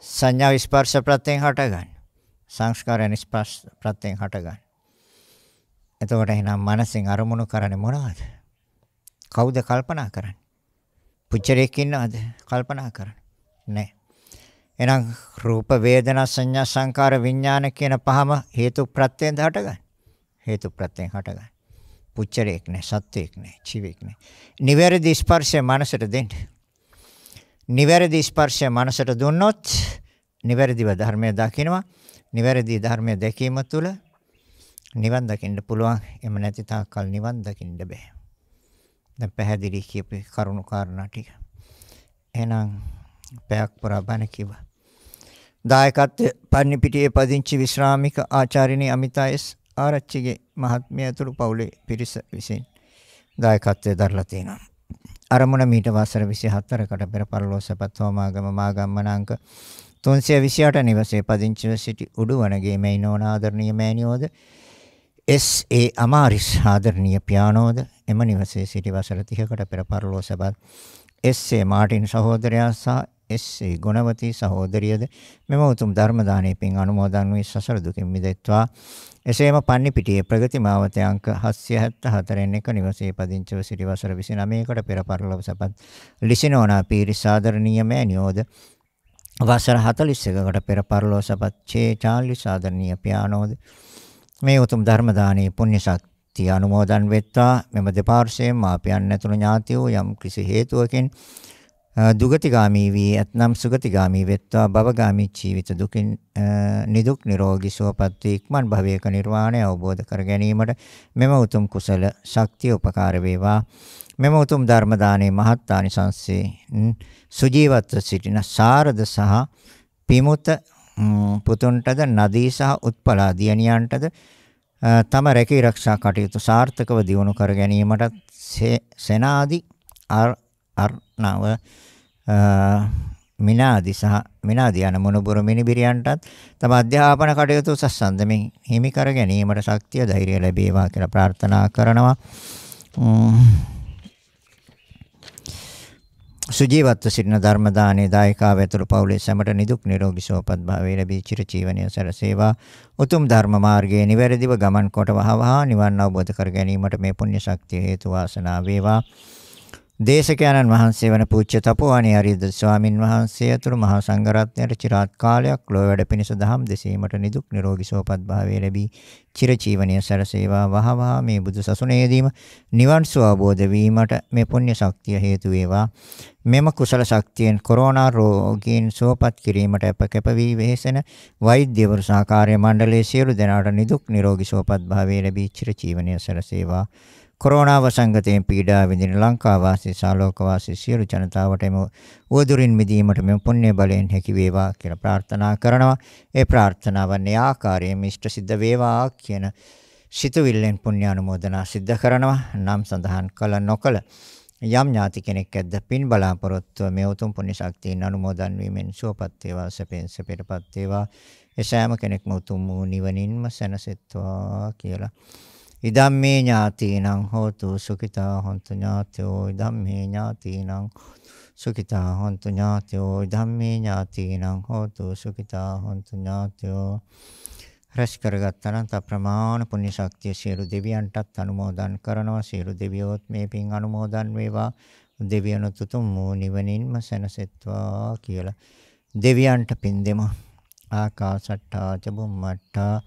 සංඥා ස්පර්ශ ප්‍රත්‍යයෙන් හටගන්නේ. සංස්කාරයන් ස්පර්ශ ප්‍රත්‍යයෙන් හටගන්නේ. එතකොට එහෙනම් මනසින් අරමුණු කරන්නේ මොනවද? කවුද කල්පනා කරන්නේ? පුච්චරයක් ඉන්නවද කල්පනා කරන්නේ? නැහැ. එහෙනම් රූප වේදනා සංඥා සංකාර විඥාන කියන පහම හේතු ප්‍රත්‍යයෙන් හටගන්නේ. හේතු ප්‍රත්‍යයෙන් හටගන්නේ. පුච්චරයක් නෑ සත්වයක් නෑ ජීවෙක් නෑ. නිවැරදි ස්පර්ශය මනසට දෙන්න. නිවැරදි ස්පර්ශය මනසට දුන්නොත් නිවැරදිව ධර්මය දකිනවා. නිවැරදි ධර්මය දැකීම තුළ නිවන් දකින්න පුළුවන්. එම නැති තාක්කල් නිවන් දකින්න බෑ. දැන් පැහැදිලි කියපේ කරුණු කාරණා ටික. එහෙනම් පැයක් පුරා බණ කිව්වා. දායකත්වය පන්නිපිටියේ පදිංචි විශ්‍රාමික ආචාර්යනි අමිතා එස් ආරච්චිගේ මහත්මිය ඇතුළු පවුලේ පිරිස විසින් දායකත්වයේ දරලා තිනවා. අරමුණ මීට වසර 24කට පෙර පරලෝසපත් හෝමාගම මාගම්මනාංක 328 නිවසේ පදිංචිව සිටි උඩුවනගේ මෙයිනෝන ආදරණීය මෑණියෝද එස් ඒ අමාරිස් ආදරණීය පියානෝද එම නිවසේ සිටි වසර 30කට පෙර පරලෝසපත් එස් ඒ මාටින් සහෝදරයා සහ එස් ඒ ගුණවති සහෝදරියද මෙම උතුම් ධර්ම දානයේ පින් අනුමෝදන් වී සසර දුකින් මිදෙත්වා එසේම පන්නි පිටියේ ප්‍රගති මාවත අංක 774 එක නිවසේ පදිංචිව සිටි වසර 29කට පෙර පරිලව සපත් ලිසිනෝනා පීරිස් ආදරණීය මෑණියෝද වසර 41කට පෙර පරිලව සපත් චේ චාර්ලිස් ආදරණීය පියානෝද මේ උතුම් ධර්ම දානයේ පුණ්‍ය ශක්තිය ශක්තිය අනුමෝදන් වෙත්වා මෙම දෙපාර්ශයෙන් මාපියන් නැතුණු ඥාතියෝ යම් කිසි හේතුවකින් දුගතිගාමී වී ඇතනම් සුගතිගාමී වෙත්වා භවගාමී ජීවිත දුකින් නිදුක් නිරෝගී සුවපත් වී ඉක්මන් භවයක නිර්වාණය අවබෝධ කර ගැනීමට මෙම උතුම් කුසල ශක්තිය උපකාර වේවා මෙම උතුම් ධර්ම දානයේ මහත් ආනිසංසයේ සුජීවත්ව සිටින සාරද සහ පිමුත පුතුන්ටද නදී සහ උත්පලා දියණියන්ටද තම රැකී ආරක්ෂා කටයුතු සාර්ථකව දියුණු කර ගැනීමට සේනාදී අර්ණව මිනාදි සහ මිනාදි යන මොනබුරු මිනිබිරියන්ටත් තම අධ්‍යාපන කටයුතු සස්සන්දමින් හිමි කර ගැනීමට ශක්තිය ධෛර්යය ලැබේවා කියලා ප්‍රාර්ථනා කරනවා. සුජීවත්ව සිටින ධර්ම දානයේ දායකාව ඇතුළු පවුලේ සැමට නිදුක් නිරෝගී සුවපත් භාවය ලැබී චිරජීවනයේ සැරසේවා උතුම් ධර්ම මාර්ගයේ නිවැරදිව ගමන් කොට වහවහා නිවන් අවබෝධ කර ගැනීමට මේ පුණ්‍ය ශක්තිය හේතු වාසනා වේවා දේශකයන්න් වහන්සේ වන පූජ්‍ය තපෝවනී හරිද ස්වාමින් වහන්සේ ඇතුළු මහා සංඝරත්නයට චිරාත් කාලයක් ලොව වැඩ පිණිස දහම් දෙසීමට නිදුක් නිරෝගී සුවපත් භාවය ලැබී චිරජීවනයේ සරසේවා වහවහ මේ බුදු සසුනේදීම නිවන් සුව අවබෝධ වීමට මේ පුණ්‍ය ශක්තිය හේතු වේවා මෙම කුසල ශක්තියෙන් කොරෝනා රෝගීන් සුවපත් කිරීමට අප කැපවී වෙහෙසෙන වෛද්‍යවරු සහකාර්ය මණ්ඩලයේ සියලු දෙනාට නිදුක් නිරෝගී සුවපත් භාවය ලැබී චිරජීවනයේ සරසේවා කොරෝනාව සංගතයෙන් පීඩා විඳින ලංකා වාසී සාලෝක වාසී සියලු ජනතාවට එම උවදුරින් මිදීමට මෙම පුණ්‍ය බලයෙන් හැකි වේවා කියලා ප්‍රාර්ථනා කරනවා. ඒ ප්‍රාර්ථනාව න්‍යාකාරයෙන් ඉෂ්ට සිද්ධ වේවා කියන සිතුවිල්ලෙන් පුණ්‍ය අනුමෝදනා සිද්ධ කරනවා. නම් සඳහන් කළ නොකළ යම් ඥාති කෙනෙක් ඇද්ද පින් බලාපොරොත්තුව මේ උතුම් පුණ්‍ය ශක්තියෙන් අනුමෝදන් වීමෙන් සුවපත් වේවා සැපෙන් සැපයටපත් වේවා ඒ සෑම කෙනෙක්ම උතුම් වූ නිවනින්ම සැනසෙත්වා කියලා ඉදම්මේ ඥාතිනං හෝතු සුඛිතා හොන්තු ඥාතයෝ ඉදම්මේ ඥාතිනං සුඛිතා හොන්තු ඥාතයෝ ධම්මේ ඥාතිනං හෝතු සුඛිතා හොන්තු ඥාතයෝ රැස් කරගත්තනම් තප්‍රමාණ පුණ්‍ය ශක්තිය සියලු දෙවියන්ටත් අනුමෝදන් කරනවා සියලු දෙවියොත් මේ පින් අනුමෝදන් වේවා දෙවියන් උතුම් වූ නිවනින්ම සැනසෙත්වා කියලා දෙවියන්ට පින් දෙමු ආකාසට්ටා චබුම්මට්ටා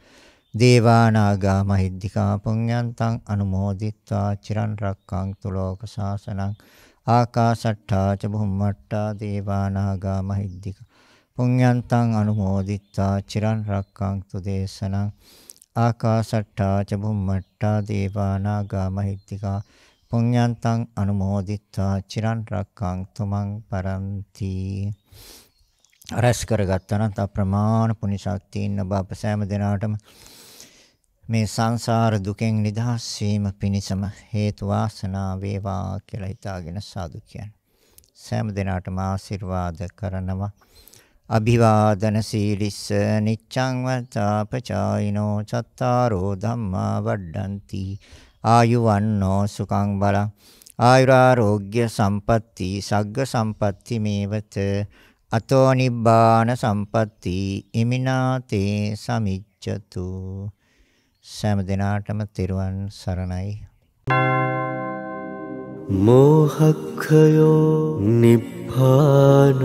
දේවානාගා මහිද්దికා පුඤ්ඤන්තං අනුමෝදිත්වා චිරන් රක්ඛන්තු ලෝක සාසනං ආකාශට්ටා ච බුම්මට්ටා දේවානාගා මහිද්దిక පුඤ්ඤන්තං අනුමෝදිත්වා චිරන් රක්ඛන්තු දේශනං ආකාශට්ටා ච බුම්මට්ටා දේවානාගා මහිද්దికා පුඤ්ඤන්තං අනුමෝදිත්වා චිරන් රක්ඛන්තු මං පරන්ති රැස් කරගත්තා නම් අප්‍රමාණ පුණ්‍ය ශක්තියින් ඔබ අප සෑම දිනාටම මේ සංසාර දුකෙන් නිදහස් වීම පිණිසම හේතු වාසනා වේවා කියලා හිතාගෙන සාදු කියන. සෑම දිනාටම ආශිර්වාද කරනවා. අභිවාදන සීලිස්ස නිච්ඡං වතාපචායිනෝ චත්තාරෝ ධම්මා වඩ්ඩಂತಿ ආයුවන්නෝ සුඛං බලං ආයුරාෝග්‍ය සම්පatti සග්ග සම්පatti මේවත අතෝ නිබ්බාන සම්පatti ඉමිනාතේ සමිච්ඡතු සෑම දිනාටම තෙරුවන් සරණයි මෝහක්ඛයෝ නිබ්බානං